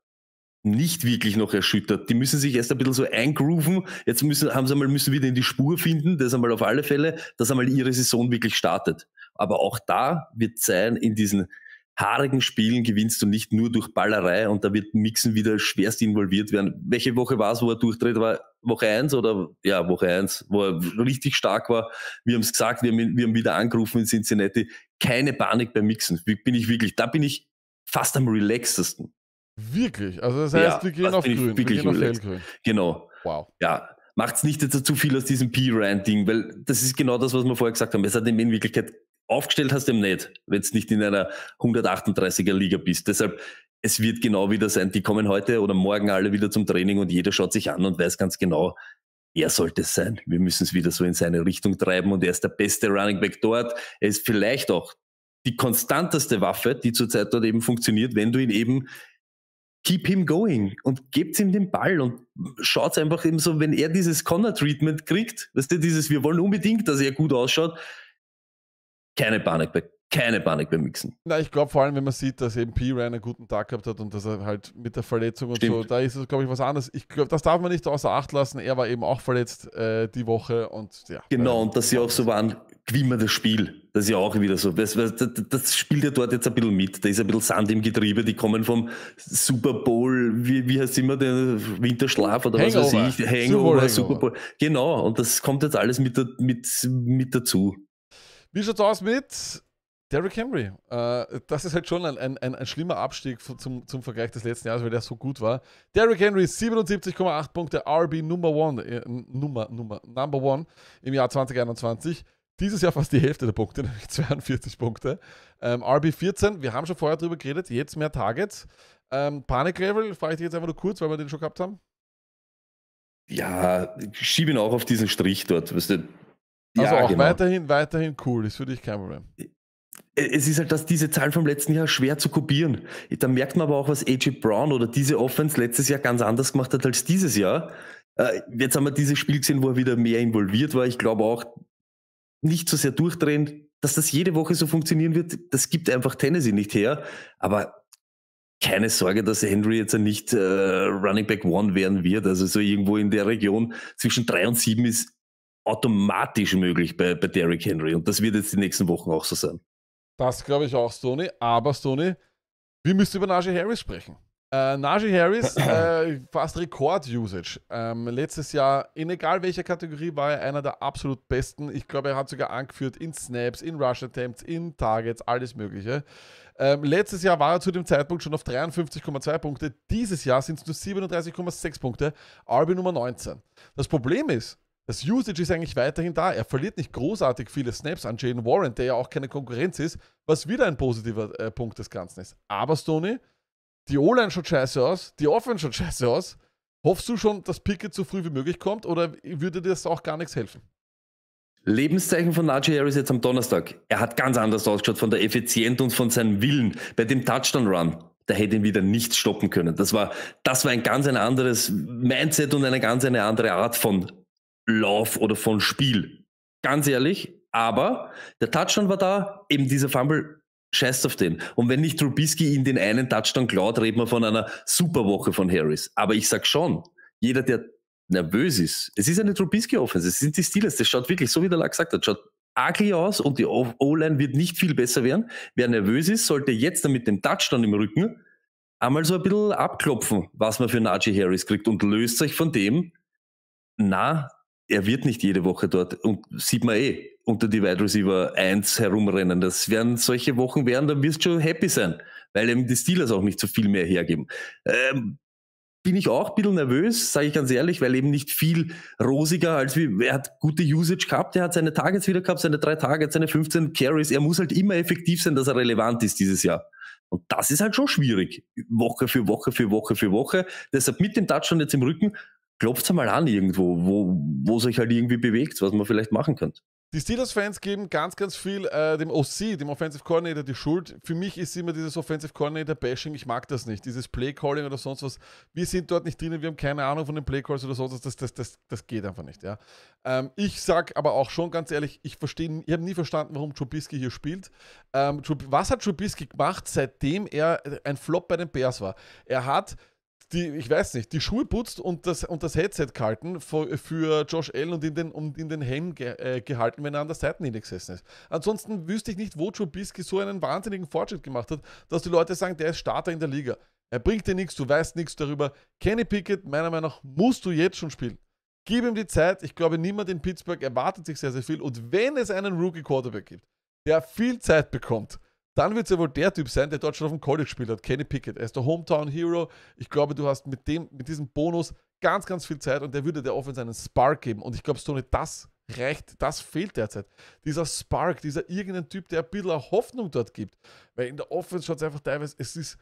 nicht wirklich noch erschüttert. Die müssen sich erst ein bisschen so eingrooven. Jetzt müssen, haben sie einmal, müssen wieder in die Spur finden, das einmal auf alle Fälle, dass einmal ihre Saison wirklich startet. Aber auch da wird sein in diesen haarigen Spielen gewinnst du nicht nur durch Ballerei und da wird Mixen wieder schwerst involviert werden. Welche Woche war es, wo er durchdreht? War Woche 1 oder ja, Woche 1, wo er richtig stark war. Wir haben es gesagt, wir haben, wir haben wieder angerufen in Cincinnati. Keine Panik beim Mixen. Bin ich wirklich, da bin ich fast am relaxtesten. Wirklich? Also das heißt, ja, wir gehen also auf grün. wir gehen relaxed. auf grün. Genau. Wow. Ja, Macht es nicht jetzt zu viel aus diesem P-Rant-Ding, weil das ist genau das, was wir vorher gesagt haben. Es hat in Wirklichkeit aufgestellt hast du ihm nicht, wenn du nicht in einer 138er Liga bist. Deshalb, es wird genau wieder sein, die kommen heute oder morgen alle wieder zum Training und jeder schaut sich an und weiß ganz genau, er sollte es sein. Wir müssen es wieder so in seine Richtung treiben und er ist der beste Running Back dort. Er ist vielleicht auch die konstanteste Waffe, die zurzeit dort eben funktioniert, wenn du ihn eben keep him going und gebt ihm den Ball und schaut einfach eben so, wenn er dieses Connor-Treatment kriegt, weißt du, dieses, wir wollen unbedingt, dass er gut ausschaut, keine Panik bei keine Panik beim Mixen. Na, ich glaube vor allem, wenn man sieht, dass eben P. Ryan einen guten Tag gehabt hat und dass er halt mit der Verletzung und Stimmt. so, da ist es, glaube ich, was anderes. Ich glaube, das darf man nicht außer Acht lassen. Er war eben auch verletzt äh, die Woche und ja. Genau, und dass sie auch so waren, gewinnen wir das Spiel. Das ist ja auch wieder so. Das, das, das, spielt ja dort jetzt ein bisschen mit. Da ist ein bisschen Sand im Getriebe. Die kommen vom Super Bowl, wie, wie heißt immer der Winterschlaf oder Hangover. was weiß ich, Hangover, Super Super Bowl. Genau, und das kommt jetzt alles mit, mit, mit dazu. Wie schaut's aus mit Derrick Henry? Äh, das ist halt schon ein, ein, ein, ein schlimmer Abstieg zum, zum Vergleich des letzten Jahres, weil der so gut war. Derrick Henry 77,8 Punkte, RB Number One, äh, Nummer, Nummer, Number One im Jahr 2021. Dieses Jahr fast die Hälfte der Punkte, nämlich 42 Punkte. Ähm, RB14, wir haben schon vorher drüber geredet, jetzt mehr Targets. Ähm, Level, frage ich dich jetzt einfach nur kurz, weil wir den schon gehabt haben. Ja, schiebe ihn auch auf diesen Strich dort. Weißt du, also ja, auch genau. weiterhin, weiterhin cool, ist für dich kein Problem. Äh, es ist halt, dass diese Zahlen vom letzten Jahr schwer zu kopieren. Da merkt man aber auch, was AJ Brown oder diese Offense letztes Jahr ganz anders gemacht hat als dieses Jahr. Äh, jetzt haben wir dieses Spiel gesehen, wo er wieder mehr involviert war. Ich glaube auch, nicht so sehr durchdrehend, dass das jede Woche so funktionieren wird, das gibt einfach Tennessee nicht her. Aber keine Sorge, dass Henry jetzt nicht äh, Running Back One werden wird. Also so irgendwo in der Region zwischen drei und sieben ist automatisch möglich bei, bei Derrick Henry. Und das wird jetzt die nächsten Wochen auch so sein. Das glaube ich auch, Stoney. Aber, Stoney, wir müssen über Najee Harris sprechen. Äh, Najee Harris, äh, fast Rekord-Usage. Ähm, letztes Jahr, in egal welcher Kategorie, war er einer der absolut besten. Ich glaube, er hat sogar angeführt in Snaps, in Rush Attempts, in Targets, alles Mögliche. Ähm, letztes Jahr war er zu dem Zeitpunkt schon auf 53,2 Punkte. Dieses Jahr sind es nur 37,6 Punkte. RB Nummer 19. Das Problem ist, das Usage ist eigentlich weiterhin da. Er verliert nicht großartig viele Snaps an Jalen Warren, der ja auch keine Konkurrenz ist, was wieder ein positiver äh, Punkt des Ganzen ist. Aber Stoney, die O-Line schaut scheiße aus, die Offense schaut scheiße aus. Hoffst du schon, dass Pickett so früh wie möglich kommt oder würde dir das auch gar nichts helfen? Lebenszeichen von Najee Harris jetzt am Donnerstag. Er hat ganz anders ausgeschaut von der Effizienz und von seinem Willen bei dem Touchdown-Run. Da hätte ihn wieder nichts stoppen können. Das war, das war ein ganz ein anderes Mindset und eine ganz eine andere Art von Lauf oder von Spiel. Ganz ehrlich, aber der Touchdown war da, eben dieser Fumble, scheißt auf den. Und wenn nicht Trubisky in den einen Touchdown klaut, reden wir von einer Superwoche von Harris. Aber ich sag schon, jeder, der nervös ist, es ist eine Trubisky-Offense, es sind die Steelers, das schaut wirklich, so wie der Lack gesagt hat, schaut ugly aus und die O-Line wird nicht viel besser werden. Wer nervös ist, sollte jetzt dann mit dem Touchdown im Rücken einmal so ein bisschen abklopfen, was man für Najee Harris kriegt und löst sich von dem, na, er wird nicht jede Woche dort und sieht man eh unter die Wide Receiver 1 herumrennen. Das werden solche Wochen werden, dann wirst du schon happy sein, weil eben die Steelers auch nicht so viel mehr hergeben. Ähm, bin ich auch ein bisschen nervös, sage ich ganz ehrlich, weil eben nicht viel rosiger als wie, er hat gute Usage gehabt, er hat seine Targets wieder gehabt, seine drei Targets, seine 15 Carries. Er muss halt immer effektiv sein, dass er relevant ist dieses Jahr. Und das ist halt schon schwierig. Woche für Woche für Woche für Woche. Deshalb mit dem Touchdown jetzt im Rücken klopft mal an irgendwo, wo, wo sich halt irgendwie bewegt, was man vielleicht machen könnte. Die Steelers-Fans geben ganz, ganz viel äh, dem OC, dem Offensive Coordinator, die Schuld. Für mich ist immer dieses Offensive Coordinator-Bashing, ich mag das nicht. Dieses Play-Calling oder sonst was. Wir sind dort nicht drinnen, wir haben keine Ahnung von den Play-Calls oder sonst was. Das, das, das, das geht einfach nicht. Ja. Ähm, ich sage aber auch schon ganz ehrlich, ich, verstehe, ich habe nie verstanden, warum Trubisky hier spielt. Ähm, was hat Trubisky gemacht, seitdem er ein Flop bei den Bears war? Er hat die, ich weiß nicht, die Schuhe putzt und das, und das Headset gehalten für, für Josh Allen und in den, und in den Helm ge, äh, gehalten, wenn er an der Seitenlinie gesessen ist. Ansonsten wüsste ich nicht, wo Trubisky so einen wahnsinnigen Fortschritt gemacht hat, dass die Leute sagen, der ist Starter in der Liga. Er bringt dir nichts, du weißt nichts darüber. Kenny Pickett, meiner Meinung nach, musst du jetzt schon spielen. Gib ihm die Zeit. Ich glaube, niemand in Pittsburgh erwartet sich sehr, sehr viel. Und wenn es einen Rookie-Quarterback gibt, der viel Zeit bekommt, dann wird es ja wohl der Typ sein, der dort schon auf dem College gespielt hat, Kenny Pickett. Er ist der Hometown Hero. Ich glaube, du hast mit, dem, mit diesem Bonus ganz, ganz viel Zeit und der würde der Offense einen Spark geben. Und ich glaube, Stone, das reicht, das fehlt derzeit. Dieser Spark, dieser irgendein Typ, der ein bisschen Hoffnung dort gibt. Weil in der Offense schaut es einfach teilweise, es ist,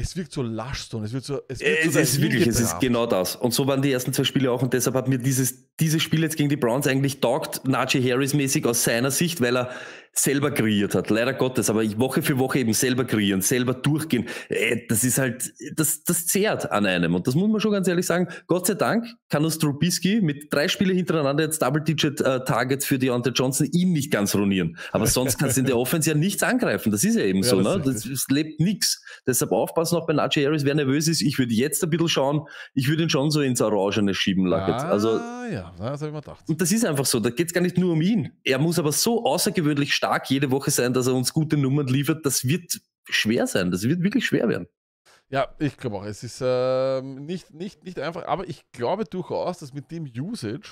es wirkt so lasch, es wird so. Es, wird es so ist wirklich, es ist genau das. Und so waren die ersten zwei Spiele auch und deshalb hat mir dieses dieses Spiel jetzt gegen die Browns eigentlich taugt, Najee Harris mäßig aus seiner Sicht, weil er selber kreiert hat. Leider Gottes, aber Woche für Woche eben selber kreieren, selber durchgehen. Äh, das ist halt, das, das zehrt an einem. Und das muss man schon ganz ehrlich sagen. Gott sei Dank kann uns Trubisky mit drei Spiele hintereinander jetzt Double-Digit-Targets äh, für Deontay Johnson ihn nicht ganz ruinieren. Aber sonst kannst du in der Offense ja nichts angreifen. Das ist ja eben ja, so, das ne? Das, das lebt nichts. Deshalb aufpassen auch bei Najee Harris, wer nervös ist. Ich würde jetzt ein bisschen schauen. Ich würde ihn schon so ins Orangene schieben, Lackett. Ah, also, ja ja, das habe ich mir gedacht. Und das ist einfach so, da geht es gar nicht nur um ihn. Er muss aber so außergewöhnlich stark jede Woche sein, dass er uns gute Nummern liefert. Das wird schwer sein, das wird wirklich schwer werden. Ja, ich glaube auch, es ist äh, nicht, nicht, nicht einfach, aber ich glaube durchaus, dass mit dem Usage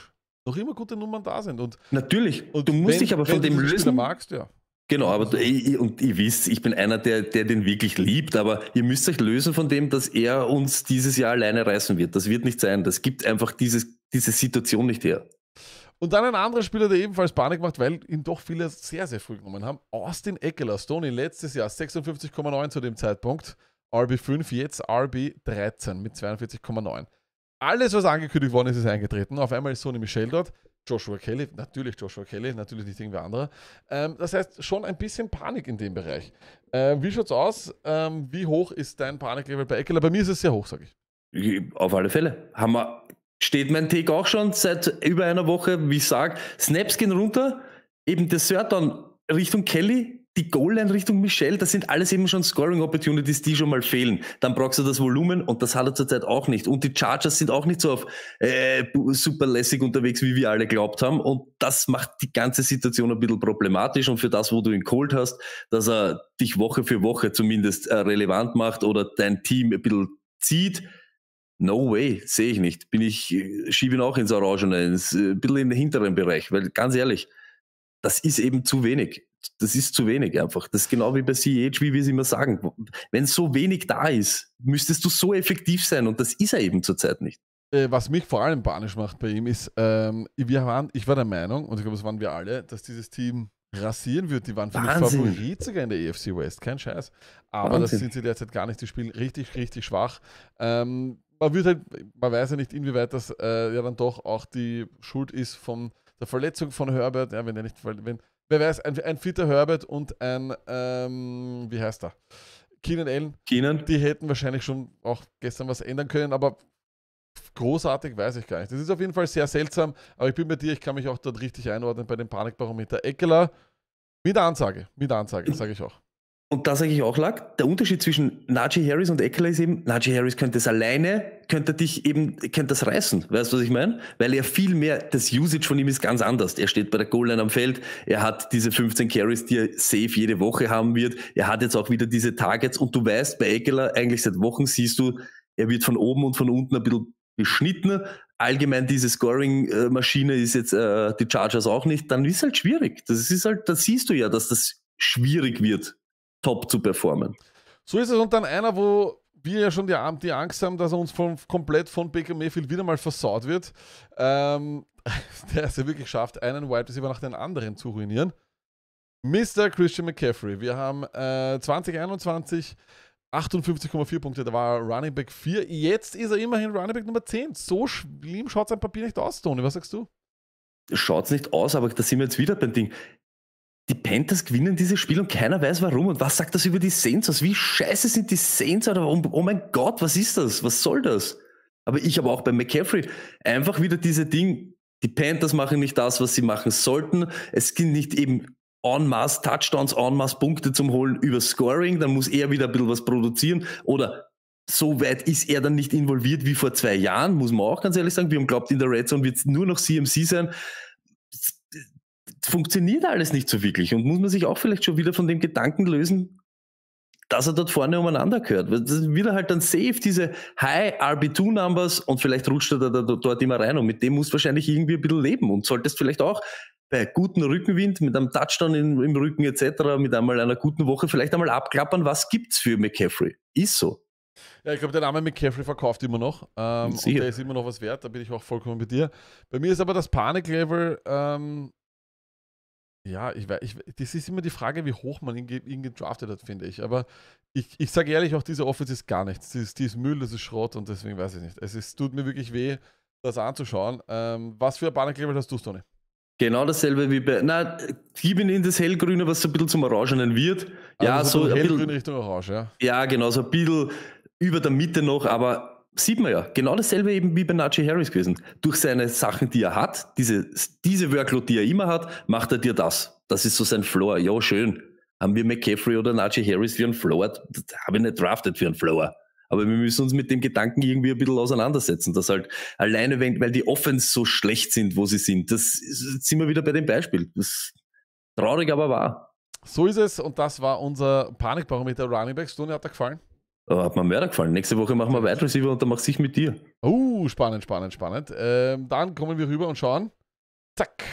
noch immer gute Nummern da sind. Und, Natürlich, und du musst wenn, dich aber von dem lösen. Magst, ja. Genau, aber ich, und ihr wisst, ich bin einer, der, der den wirklich liebt, aber ihr müsst euch lösen von dem, dass er uns dieses Jahr alleine reißen wird. Das wird nicht sein. Das gibt einfach dieses diese Situation nicht her. Und dann ein anderer Spieler, der ebenfalls Panik macht, weil ihn doch viele sehr, sehr früh genommen haben. Austin Eckler, Stoney letztes Jahr 56,9 zu dem Zeitpunkt, RB5, jetzt RB13 mit 42,9. Alles, was angekündigt worden ist, ist eingetreten. Auf einmal ist Sony Michel dort, Joshua Kelly, natürlich Joshua Kelly, natürlich nicht irgendwer anderer. Ähm, das heißt, schon ein bisschen Panik in dem Bereich. Ähm, wie schaut's aus? Ähm, wie hoch ist dein Paniklevel bei Eckler? Bei mir ist es sehr hoch, sage ich. Auf alle Fälle. Haben wir steht mein Take auch schon seit über einer Woche, wie ich sage, Snaps gehen runter, eben Dessert dann Richtung Kelly, die Goal-Line Richtung Michelle, das sind alles eben schon Scoring-Opportunities, die schon mal fehlen. Dann brauchst du das Volumen und das hat er zurzeit auch nicht. Und die Chargers sind auch nicht so auf äh, super lässig unterwegs, wie wir alle glaubt haben. Und das macht die ganze Situation ein bisschen problematisch. Und für das, wo du ihn geholt hast, dass er dich Woche für Woche zumindest äh, relevant macht oder dein Team ein bisschen zieht, No way, sehe ich nicht. Bin ich, äh, schiebe ihn auch ins Orangene, äh, ein bisschen in den hinteren Bereich, weil ganz ehrlich, das ist eben zu wenig. Das ist zu wenig einfach. Das ist genau wie bei CH, wie wir es immer sagen. Wenn so wenig da ist, müsstest du so effektiv sein und das ist er eben zurzeit nicht. Äh, was mich vor allem panisch macht bei ihm ist, ähm, wir waren, ich war der Meinung, und ich glaube, das waren wir alle, dass dieses Team rasieren wird. Die waren für mich Favorit sogar in der EFC West, kein Scheiß. Aber Wahnsinn. das sind sie derzeit gar nicht. Die spielen richtig, richtig schwach. Ähm, man wird halt, man weiß ja nicht, inwieweit das äh, ja dann doch auch die Schuld ist von der Verletzung von Herbert. Ja, wenn er nicht, wenn, wer weiß, ein, ein fitter Herbert und ein, ähm, wie heißt er? Keenan Allen. Keenan. Die hätten wahrscheinlich schon auch gestern was ändern können, aber großartig weiß ich gar nicht. Das ist auf jeden Fall sehr seltsam, aber ich bin bei dir, ich kann mich auch dort richtig einordnen bei dem Panikbarometer. Eckeler mit Ansage, mit Ansage, sage ich auch und da sage ich auch lag, der Unterschied zwischen Najee Harris und Eckler ist eben, Najee Harris könnte es alleine, könnte dich eben, könnte das reißen. Weißt du, was ich meine? Weil er viel mehr, das Usage von ihm ist ganz anders. Er steht bei der Goal-Line am Feld, er hat diese 15 Carries, die er safe jede Woche haben wird. Er hat jetzt auch wieder diese Targets und du weißt, bei Eckler eigentlich seit Wochen siehst du, er wird von oben und von unten ein bisschen beschnitten. Allgemein diese Scoring-Maschine ist jetzt äh, die Chargers auch nicht, dann ist es halt schwierig. Das ist halt, das siehst du ja, dass das schwierig wird top zu performen. So ist es. Und dann einer, wo wir ja schon die, Angst haben, dass er uns von, komplett von Baker Mayfield wieder mal versaut wird, ähm, der es ja wirklich schafft, einen Wide Receiver nach den anderen zu ruinieren. Mr. Christian McCaffrey. Wir haben äh, 2021 58,4 Punkte, da war er Running Back 4. Jetzt ist er immerhin Running Back Nummer 10. So schlimm schaut sein Papier nicht aus, Tony. Was sagst du? Schaut es nicht aus, aber da sind wir jetzt wieder beim Ding die Panthers gewinnen dieses Spiel und keiner weiß warum. Und was sagt das über die Saints aus? Wie scheiße sind die Saints? Oder oh, oh mein Gott, was ist das? Was soll das? Aber ich habe auch bei McCaffrey einfach wieder diese Ding, die Panthers machen nicht das, was sie machen sollten. Es sind nicht eben en masse Touchdowns, en masse Punkte zum Holen über Scoring. Dann muss er wieder ein bisschen was produzieren. Oder so weit ist er dann nicht involviert wie vor zwei Jahren, muss man auch ganz ehrlich sagen. Wir haben glaubt, in der Red Zone wird es nur noch CMC sein funktioniert alles nicht so wirklich und muss man sich auch vielleicht schon wieder von dem Gedanken lösen, dass er dort vorne umeinander gehört. Wieder halt dann safe, diese High RB2-Numbers und vielleicht rutscht er da, da, dort immer rein und mit dem musst du wahrscheinlich irgendwie ein bisschen leben und solltest vielleicht auch bei gutem Rückenwind, mit einem Touchdown in, im Rücken etc., mit einmal einer guten Woche vielleicht einmal abklappern, was gibt's für McCaffrey? Ist so. Ja, ich glaube, der Name McCaffrey verkauft immer noch. Ähm, und der ist immer noch was wert, da bin ich auch vollkommen bei dir. Bei mir ist aber das Paniklevel ähm, ja, ich ich, das ist immer die Frage, wie hoch man ihn, ihn gedraftet hat, finde ich. Aber ich, ich sage ehrlich, auch diese Office ist gar nichts. Die ist, die ist Müll, das ist Schrott und deswegen weiß ich nicht. Es ist, tut mir wirklich weh, das anzuschauen. Ähm, was für ein Bannerkleber hast du, Tony? Genau dasselbe wie bei. Na, gib ihn in das Hellgrüne, was so ein bisschen zum Orangenen wird. Also ja, so, so ein bisschen. Richtung Orange, ja. Ja, genau, so ein bisschen über der Mitte noch, aber sieht man ja, genau dasselbe eben wie bei Najee Harris gewesen. Durch seine Sachen, die er hat, diese, diese Workload, die er immer hat, macht er dir das. Das ist so sein Floor. Ja, schön. Haben wir McCaffrey oder Najee Harris für einen Floor? Das habe ich nicht drafted für einen Floor. Aber wir müssen uns mit dem Gedanken irgendwie ein bisschen auseinandersetzen, dass halt alleine, wenn, weil die Offens so schlecht sind, wo sie sind, das sind wir wieder bei dem Beispiel. Das traurig, aber wahr. So ist es und das war unser Panikbarometer Running Backs. Stunde hat er gefallen? Aber äh, hat mir mehr gefallen. Nächste Woche machen wir Wide Receiver und dann mach's ich mit dir. Oh, uh, spannend, spannend, spannend. Ähm, dann kommen wir rüber und schauen. Zack.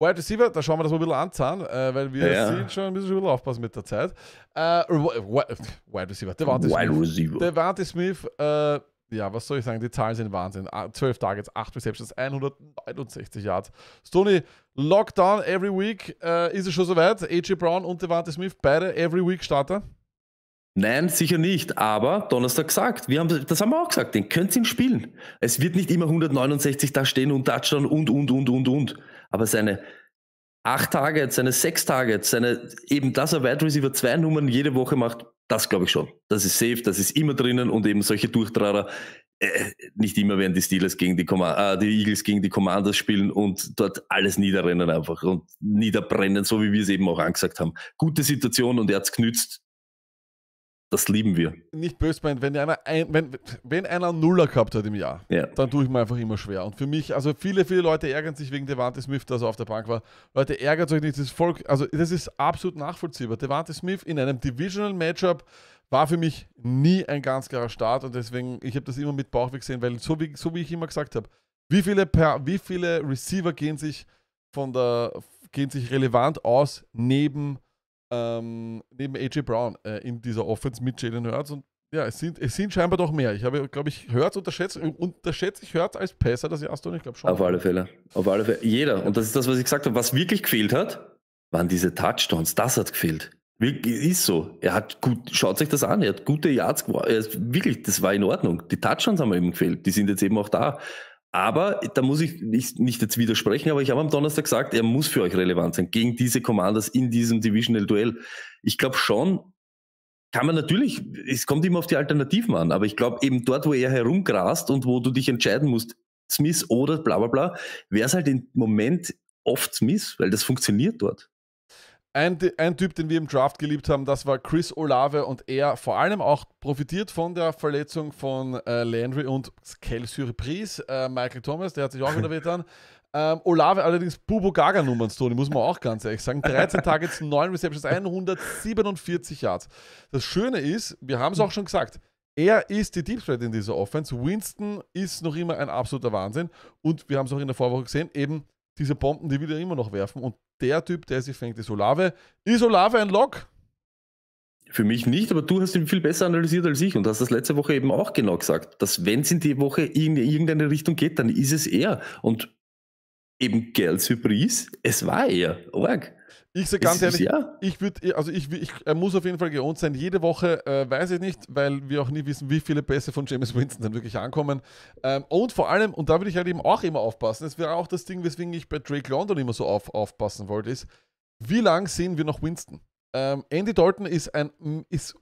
Wide Receiver, da schauen wir das mal ein bisschen anzahlen, äh, weil wir ja. sind schon ein bisschen, schon ein bisschen aufpassen mit der Zeit. Äh, Wide Receiver, Devante Smith. Receiver. Devante Smith, äh, ja, was soll ich sagen, die Zahlen sind Wahnsinn. 12 Targets, 8 Receptions, 169 Yards. Stoney, Lockdown every week, äh, ist es schon soweit? AJ Brown und Devante Smith, beide every week Starter. Nein, sicher nicht. Aber Donnerstag gesagt, wir haben, das haben wir auch gesagt, den könnt ihr spielen. Es wird nicht immer 169 da stehen und Touchdown und, und, und, und, und. Aber seine acht Targets, seine sechs Targets, seine, eben, dass er Wide Receiver zwei Nummern jede Woche macht, das glaube ich schon. Das ist safe, das ist immer drinnen und eben solche Durchtrader. Äh, nicht immer werden die Steelers gegen die, Com äh, die Eagles gegen die Commanders spielen und dort alles niederrennen einfach und niederbrennen, so wie wir es eben auch angesagt haben. Gute Situation und er hat es genützt das lieben wir. Nicht böse wenn einer, ein, wenn, wenn einer Nuller gehabt hat im Jahr, ja. dann tue ich mir einfach immer schwer. Und für mich, also viele, viele Leute ärgern sich wegen Devante Smith, dass er auf der Bank war. Leute, ärgert euch nicht, das ist voll, also das ist absolut nachvollziehbar. Devante Smith in einem Divisional Matchup war für mich nie ein ganz klarer Start und deswegen, ich habe das immer mit Bauchweg gesehen, weil so wie, so wie ich immer gesagt habe, wie viele, wie viele Receiver gehen sich von der, gehen sich relevant aus neben ähm, neben AJ Brown äh, in dieser Offense mit Jalen Hurts. Und ja, es sind, es sind scheinbar doch mehr. Ich habe, glaube ich, Hurts unterschätzt, äh, unterschätze ich Hurts als Pässer, das erste und ich glaube schon. Auf alle Fälle. Auf alle Fälle. Jeder. Und das ist das, was ich gesagt habe. Was wirklich gefehlt hat, waren diese Touchdowns. Das hat gefehlt. Wirklich, ist so. Er hat gut, schaut sich das an, er hat gute Yards, er wirklich, das war in Ordnung. Die Touchdowns haben ihm gefehlt, die sind jetzt eben auch da. Aber da muss ich nicht, nicht, jetzt widersprechen, aber ich habe am Donnerstag gesagt, er muss für euch relevant sein gegen diese Commanders in diesem Divisional Duell. Ich glaube schon, kann man natürlich, es kommt immer auf die Alternativen an, aber ich glaube eben dort, wo er herumgrast und wo du dich entscheiden musst, Smith oder bla bla bla, wäre es halt im Moment oft Smith, weil das funktioniert dort. Ein, ein, Typ, den wir im Draft geliebt haben, das war Chris Olave und er vor allem auch profitiert von der Verletzung von äh, Landry und Kel Surprise, äh, Michael Thomas, der hat sich auch wieder wehtan. Ähm, Olave allerdings Bubo Gaga Nummern, Tony, muss man auch ganz ehrlich sagen. 13 Targets, 9 Receptions, 147 Yards. Das Schöne ist, wir haben es auch schon gesagt, er ist die Deep Threat in dieser Offense. Winston ist noch immer ein absoluter Wahnsinn und wir haben es auch in der Vorwoche gesehen, eben diese Bomben, die wir wieder immer noch werfen und der Typ, der sich fängt, ist Olave. Ist Olave ein Lock? Für mich nicht, aber du hast ihn viel besser analysiert als ich und hast das letzte Woche eben auch genau gesagt, dass wenn es in die Woche in irgendeine Richtung geht, dann ist es er. Und eben geil Surprise. Es war eher arg. Ich sage ganz ehrlich, ja. ich würde, also ich, ich, er muss auf jeden Fall geohnt sein. Jede Woche äh, weiß ich nicht, weil wir auch nie wissen, wie viele Pässe von James Winston dann wirklich ankommen. Ähm, und vor allem, und da würde ich halt eben auch immer aufpassen, das wäre auch das Ding, weswegen ich bei Drake London immer so auf, aufpassen wollte, ist, wie lange sehen wir noch Winston? Ähm, Andy Dalton ist ein ist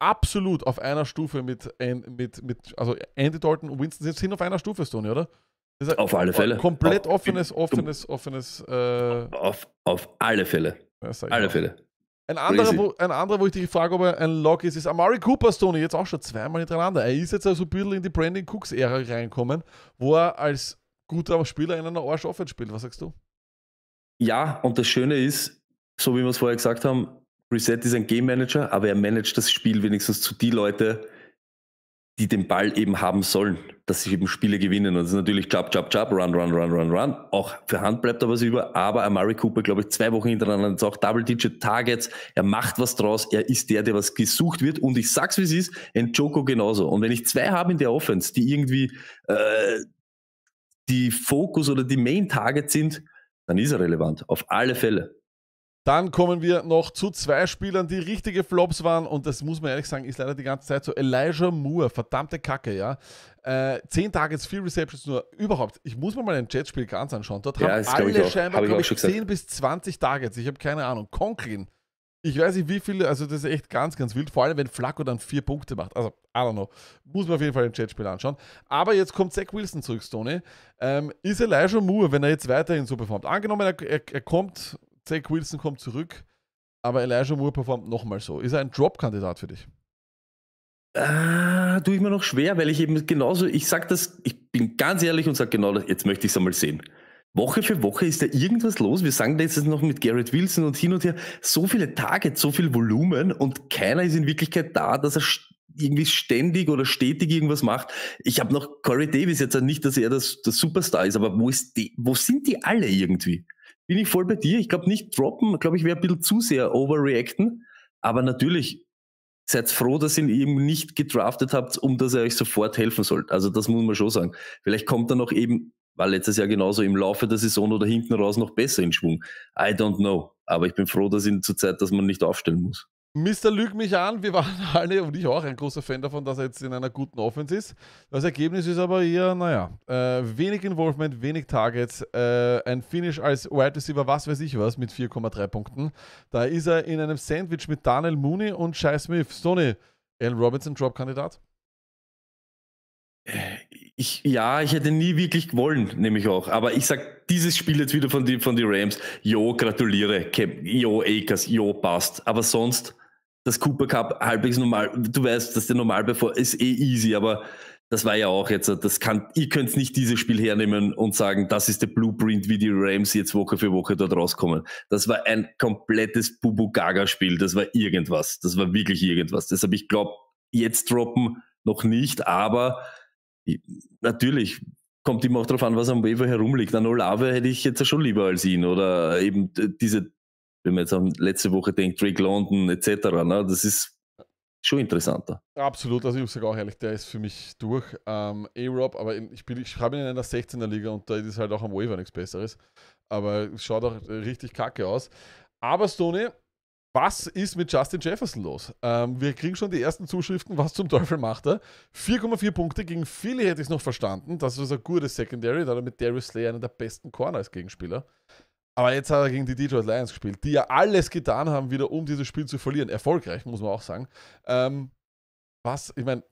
absolut auf einer Stufe mit, mit, mit also Andy Dalton und Winston sind auf einer Stufe, Stoney, oder? auf alle Fälle. Komplett auf, offenes, offenes, offenes. Äh, auf, auf alle Fälle. Ja, alle Fälle. Ein anderer, wo, ein anderer, wo ich dich frage, ob er ein Lock ist, ist Amari Cooper, Stoney, jetzt auch schon zweimal hintereinander. Er ist jetzt also ein bisschen in die Brandon Cooks-Ära reinkommen, wo er als guter Spieler in einer Arsch Offense spielt. Was sagst du? Ja, und das Schöne ist, so wie wir es vorher gesagt haben, Reset ist ein Game Manager, aber er managt das Spiel wenigstens zu die Leute, die den Ball eben haben sollen, dass sie eben Spiele gewinnen. Und das ist natürlich Jab, Jab, Jab, Run, Run, Run, Run, Run. Auch für Hand bleibt da was über. Aber Amari Cooper, glaube ich, zwei Wochen hintereinander jetzt auch Double-Digit-Targets. Er macht was draus. Er ist der, der was gesucht wird. Und ich sag's, wie es ist, ein Joko genauso. Und wenn ich zwei habe in der Offense, die irgendwie äh, die Fokus oder die Main-Targets sind, dann ist er relevant. Auf alle Fälle. Dann kommen wir noch zu zwei Spielern, die richtige Flops waren. Und das muss man ehrlich sagen, ist leider die ganze Zeit so. Elijah Moore, verdammte Kacke, ja. Äh, zehn Targets, vier Receptions nur. Überhaupt, ich muss mir mal ein Jetspiel ganz anschauen. Dort ja, haben alle auch, scheinbar, glaube ich, glaub 10 bis 20 Targets. Ich habe keine Ahnung. Conklin, ich weiß nicht, wie viele, also das ist echt ganz, ganz wild. Vor allem, wenn Flacco dann vier Punkte macht. Also, I don't know. Muss man auf jeden Fall ein Chatspiel anschauen. Aber jetzt kommt Zach Wilson zurück, Stoney. Ähm, ist Elijah Moore, wenn er jetzt weiterhin so performt? Angenommen, er, er, er kommt Zach Wilson kommt zurück, aber Elijah Moore performt nochmal so. Ist er ein Drop-Kandidat für dich? Ah, tue ich mir noch schwer, weil ich eben genauso, ich sag das, ich bin ganz ehrlich und sage genau das, jetzt möchte ich es einmal sehen. Woche für Woche ist da irgendwas los. Wir sagen da jetzt noch mit Garrett Wilson und hin und her so viele Targets, so viel Volumen und keiner ist in Wirklichkeit da, dass er irgendwie ständig oder stetig irgendwas macht. Ich habe noch Corey Davis jetzt nicht, dass er das, das Superstar ist, aber wo, ist die, wo sind die alle irgendwie? bin ich voll bei dir. Ich glaube, nicht droppen, glaube ich, wäre ein bisschen zu sehr overreacten. Aber natürlich, seid froh, dass ihr ihn eben nicht gedraftet habt, um dass er euch sofort helfen sollt. Also das muss man schon sagen. Vielleicht kommt er noch eben, war letztes Jahr genauso im Laufe der Saison oder hinten raus noch besser in Schwung. I don't know. Aber ich bin froh, dass ihn zurzeit, dass man nicht aufstellen muss. Mr. Lüg mich an, wir waren alle und ich auch ein großer Fan davon, dass er jetzt in einer guten Offense ist. Das Ergebnis ist aber eher, naja, äh, wenig Involvement, wenig Targets, äh, ein Finish als Wide Receiver, was weiß ich was, mit 4,3 Punkten. Da ist er in einem Sandwich mit Daniel Mooney und Shai Smith. Sonny, Alan Robinson Drop-Kandidat? Äh, ich, ja, ich hätte nie wirklich gewollt, nämlich auch. Aber ich sag, dieses Spiel jetzt wieder von die, von die Rams, jo, gratuliere, Cap, jo, Akers, jo, passt. Aber sonst, das Cooper Cup halbwegs normal, du weißt, dass der normal bevor, ist eh easy, aber das war ja auch jetzt, das kann, ihr könnt nicht dieses Spiel hernehmen und sagen, das ist der Blueprint, wie die Rams jetzt Woche für Woche dort rauskommen. Das war ein komplettes Bubu Gaga spiel das war irgendwas, das war wirklich irgendwas. Deshalb, ich glaube, jetzt droppen noch nicht, aber natürlich kommt immer auch darauf an, was am Waiver herumliegt. An Olave hätte ich jetzt schon lieber als ihn oder eben diese, wenn man jetzt an letzte Woche denkt, Drake London etc. Ne? Das ist schon interessanter. Absolut, also ich sage auch ehrlich, der ist für mich durch. Ähm, A-Rob, aber ich, bin, ich schreibe ihn in einer 16er Liga und da ist halt auch am Waiver nichts Besseres. Aber schaut auch richtig kacke aus. Aber Stone, was ist mit Justin Jefferson los? Ähm, wir kriegen schon die ersten Zuschriften, was zum Teufel macht er. 4,4 Punkte gegen Philly hätte ich es noch verstanden. Das ist ein gutes Secondary, da hat er mit Darius Slay einen der besten Corner als Gegenspieler. Aber jetzt hat er gegen die Detroit Lions gespielt, die ja alles getan haben, wieder um dieses Spiel zu verlieren. Erfolgreich, muss man auch sagen. Ähm, was, ich meine,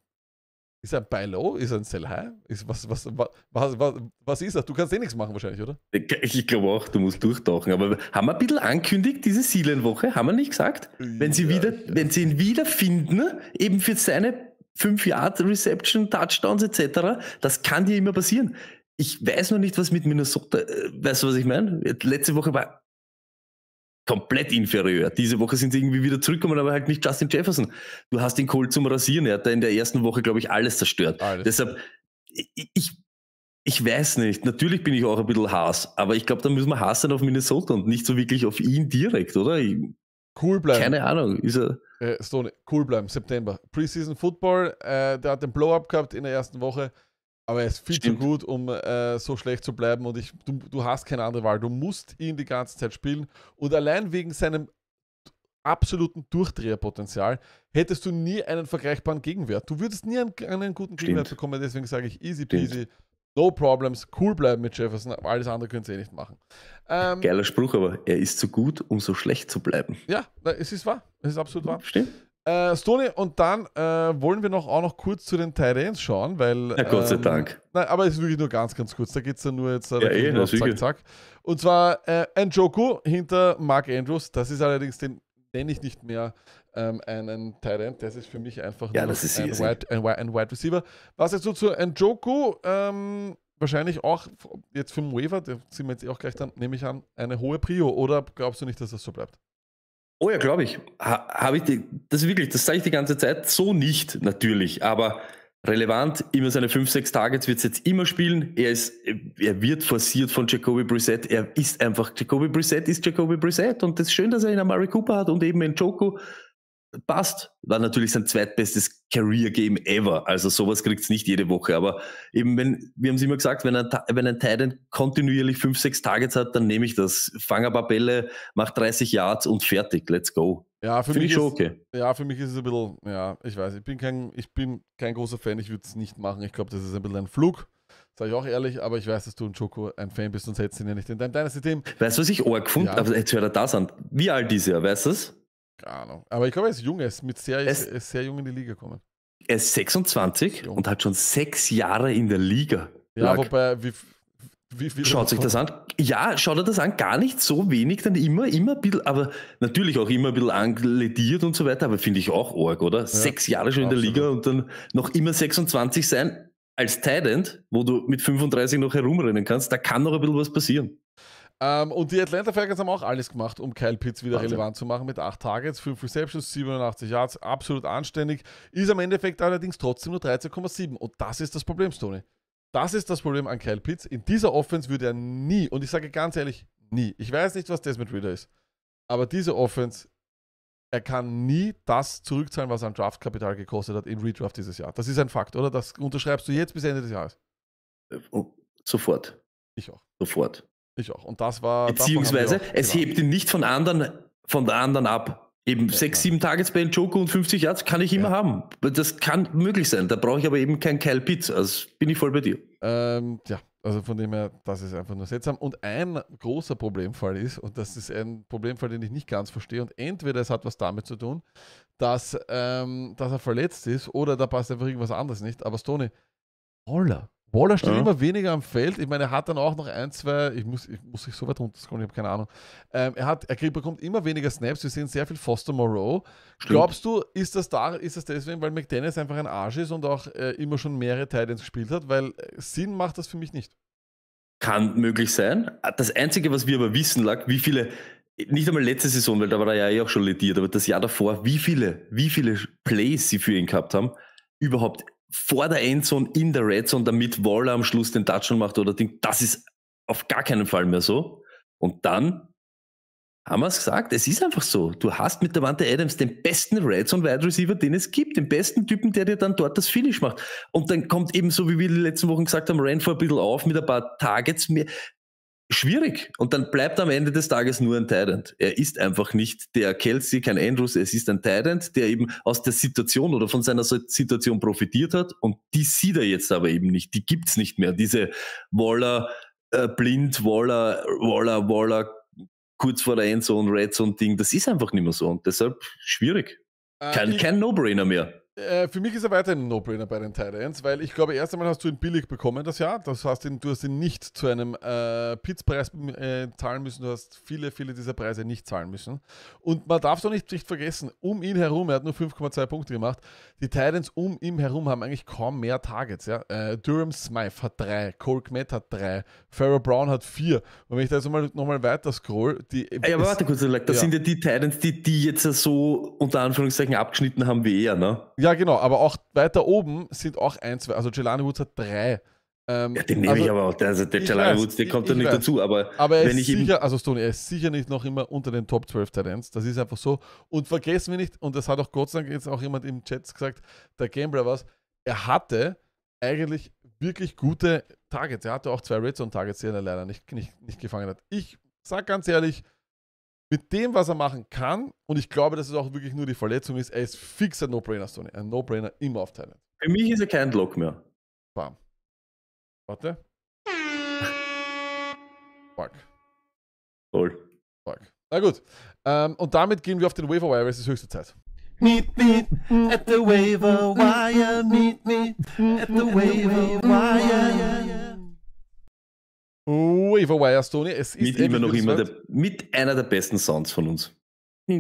ist er ein Buy Low? Ist er ein Sell High? Ist was, was, was, was, was ist das? Du kannst eh nichts machen wahrscheinlich, oder? Ich glaube auch, du musst durchtauchen. Aber haben wir ein bisschen angekündigt, diese Seelenwoche? Haben wir nicht gesagt? Wenn sie, wieder, wenn sie ihn wiederfinden, ne, eben für seine 5-Yard-Reception, Touchdowns etc., das kann dir immer passieren. Ich weiß noch nicht, was mit Minnesota, äh, weißt du, was ich meine? Letzte Woche war komplett inferior. Diese Woche sind sie irgendwie wieder zurückgekommen, aber halt nicht Justin Jefferson. Du hast den Cole zum Rasieren. Er hat da in der ersten Woche, glaube ich, alles zerstört. Alles. Deshalb, ich, ich weiß nicht. Natürlich bin ich auch ein bisschen Haas, aber ich glaube, da müssen wir Haas sein auf Minnesota und nicht so wirklich auf ihn direkt, oder? Ich, cool bleiben. Keine Ahnung. Ist er äh, Stone, cool bleiben, September. Preseason Football, äh, der hat den Blow-up gehabt in der ersten Woche. Aber er ist viel Stimmt. zu gut, um äh, so schlecht zu bleiben. Und ich, du, du hast keine andere Wahl. Du musst ihn die ganze Zeit spielen. Und allein wegen seinem absoluten Durchdreherpotenzial hättest du nie einen vergleichbaren Gegenwert. Du würdest nie einen, einen guten Gegenwert bekommen. Deswegen sage ich easy Stimmt. peasy. No problems, cool bleiben mit Jefferson, alles andere können sie eh nicht machen. Ähm, Geiler Spruch, aber er ist zu gut, um so schlecht zu bleiben. Ja, es ist wahr, es ist absolut wahr. Stimmt. Äh, Stoney, und dann äh, wollen wir noch, auch noch kurz zu den Titans schauen, weil. Ja, Gott sei ähm, Dank. Nein, aber es ist wirklich nur ganz, ganz kurz. Da geht es ja nur jetzt. Äh, ja, eh, nur zack, zack. Und zwar äh, Njoku hinter Mark Andrews. Das ist allerdings, den nenne ich nicht mehr ähm, einen Titan. Das ist für mich einfach ja, nur ein, Wide, ein, ein, Wide Receiver. Was jetzt so zu Njoku, ähm, wahrscheinlich auch jetzt für den Waiver, da sind wir jetzt eh auch gleich dann, nehme ich an, eine hohe Prio. Oder glaubst du nicht, dass das so bleibt? Oh ja, glaube ich. Ha, Habe ich die, das wirklich, das sage ich die ganze Zeit so nicht, natürlich, aber relevant, immer seine 5, 6 Targets wird es jetzt immer spielen. Er ist, er wird forciert von Jacoby Brissett. Er ist einfach, Jacoby Brissett ist Jacoby Brissett und das ist schön, dass er ihn Amari Cooper hat und eben in Joko passt. War natürlich sein zweitbestes Career-Game ever. Also sowas kriegt es nicht jede Woche. Aber eben, wenn, wir haben es immer gesagt, wenn ein, wenn ein Titan kontinuierlich fünf, sechs Targets hat, dann nehme ich das. Fang ein paar Bälle, mach 30 Yards und fertig. Let's go. Ja, für Find mich ist, okay. Ja, für mich ist es ein bisschen, ja, ich weiß, ich bin kein, ich bin kein großer Fan, ich würde es nicht machen. Ich glaube, das ist ein bisschen ein Flug. Sag ich auch ehrlich, aber ich weiß, dass du ein Joko ein Fan bist, und hättest du ihn ja nicht in dein Dynasty-Team. Weißt du, was ich auch gefunden ja. jetzt hört er das an. Wie alt ist er, weißt du es? Keine Ahnung. Aber ich glaube, er ist jung, er ist mit sehr, es, ist sehr jung in die Liga gekommen. Er ist 26 jung. und hat schon sechs Jahre in der Liga. Ja, lag. wobei, wie, wie, wie schaut sich das an? Ja, schaut er das an, gar nicht so wenig, dann immer, immer ein bisschen, aber natürlich auch immer ein bisschen anglediert und so weiter, aber finde ich auch arg, oder? Ja, Sechs Jahre schon in der Liga und dann noch immer 26 sein als Tident, wo du mit 35 noch herumrennen kannst, da kann noch ein bisschen was passieren. Ähm, und die Atlanta Falcons haben auch alles gemacht, um Kyle Pitts wieder Wahnsinn. relevant zu machen mit 8 Targets, 5 Receptions, 87 Yards, absolut anständig. Ist am Endeffekt allerdings trotzdem nur 13,7 und das ist das Problem, Stoney. Das ist das Problem an Kyle Pitts. In dieser Offense würde er nie, und ich sage ganz ehrlich, nie. Ich weiß nicht, was das mit Reader ist, aber diese Offense, er kann nie das zurückzahlen, was er an Draftkapital gekostet hat in Redraft dieses Jahr. Das ist ein Fakt, oder? Das unterschreibst du jetzt bis Ende des Jahres. Äh, oh, sofort. Ich auch. Sofort. Ich auch. Und das war. Beziehungsweise, es gemacht. hebt ihn nicht von anderen, von anderen ab. Eben ja, sechs, sieben Tagesbällen, Joko und 50 Yards kann ich immer ja. haben. Das kann möglich sein. Da brauche ich aber eben kein Kyle Pitts. Also bin ich voll bei dir. Ähm, ja, also von dem her, das ist einfach nur seltsam. Und ein großer Problemfall ist, und das ist ein Problemfall, den ich nicht ganz verstehe, und entweder es hat was damit zu tun, dass, ähm, dass er verletzt ist oder da passt einfach irgendwas anderes nicht. Aber Stoney, Holler Waller steht ja. immer weniger am Feld. Ich meine, er hat dann auch noch ein, zwei, ich muss, ich muss ich so weit runterscrollen, ich habe keine Ahnung. Ähm, er, hat, er bekommt immer weniger Snaps. Wir sehen sehr viel Foster Moreau. Stimmt. Glaubst du, ist das da, ist das deswegen, weil McDaniels einfach ein Arsch ist und auch äh, immer schon mehrere Titans gespielt hat? Weil äh, Sinn macht das für mich nicht. Kann möglich sein. Das Einzige, was wir aber wissen, lag, wie viele nicht einmal letzte Saison, weil da war er ja eh auch schon lediert, aber das Jahr davor, wie viele, wie viele Plays sie für ihn gehabt haben, überhaupt vor der Endzone in der Redzone, damit Waller am Schluss den Touchdown macht oder Ding. Das ist auf gar keinen Fall mehr so. Und dann haben wir es gesagt, es ist einfach so. Du hast mit der Wante Adams den besten Redzone Wide Receiver, den es gibt, den besten Typen, der dir dann dort das Finish macht. Und dann kommt eben so, wie wir die letzten Wochen gesagt haben, Renfro ein bisschen auf mit ein paar Targets mehr schwierig. Und dann bleibt am Ende des Tages nur ein Tyrant. Er ist einfach nicht der Kelsey, kein Andrews, es ist ein Tyrant, der eben aus der Situation oder von seiner Situation profitiert hat und die sieht er jetzt aber eben nicht. Die gibt es nicht mehr. Diese Waller, äh, Blind, Waller, Waller, Waller, kurz vor der Endzone, Red Zone Ding, das ist einfach nicht mehr so und deshalb schwierig. Äh, kein No-Brainer mehr. Äh, für mich ist er weiterhin ein No-Brainer bei den Titans, weil ich glaube, erst einmal hast du ihn billig bekommen das Jahr. Das heißt, du hast ihn nicht zu einem äh, Pizza-Preis äh, zahlen müssen. Du hast viele, viele dieser Preise nicht zahlen müssen. Und man darf doch nicht, nicht vergessen, um ihn herum, er hat nur 5,2 Punkte gemacht, die Titans um ihn herum haben eigentlich kaum mehr Targets. Ja? Äh, Durham Smythe hat drei, Cole Kmet hat drei, Farrah Brown hat vier. Und wenn ich da jetzt nochmal noch mal weiter scroll, die. Ey, aber warte kurz, das ja. sind ja die Titans, die die jetzt so unter Anführungszeichen abgeschnitten haben wie er, ne? Ja, ja, genau, aber auch weiter oben sind auch ein, zwei. Also Jelani Woods hat drei. Ähm, ja, den nehme also, ich aber auch. Also der Jelani Woods, der kommt dann nicht weiß. dazu. Aber, aber wenn ich sicher, also Stoney, er ist sicher nicht noch immer unter den Top 12 Talents. Das ist einfach so. Und vergessen wir nicht, und das hat auch Gott sei Dank jetzt auch jemand im Chat gesagt, der Gambler war er hatte eigentlich wirklich gute Targets. Er hatte auch zwei Red Targets, die er leider nicht, nicht, nicht gefangen hat. Ich sag ganz ehrlich, mit dem, was er machen kann, und ich glaube, dass es auch wirklich nur die Verletzung ist, er ist fix ein No-Brainer, Sony. Ein No-Brainer immer auf Thailand. Für mich ist er kein Lock mehr. Bam. Warte. Fuck. Toll. Fuck. Na gut. Ähm, und damit gehen wir auf den Waiver Wire, es ist höchste Zeit. Meet me at the waiver wire, meet me at the waiver wire. Waiver Wire Stoney. Es ist mit immer noch immer der, mit einer der besten Sounds von uns. Ja,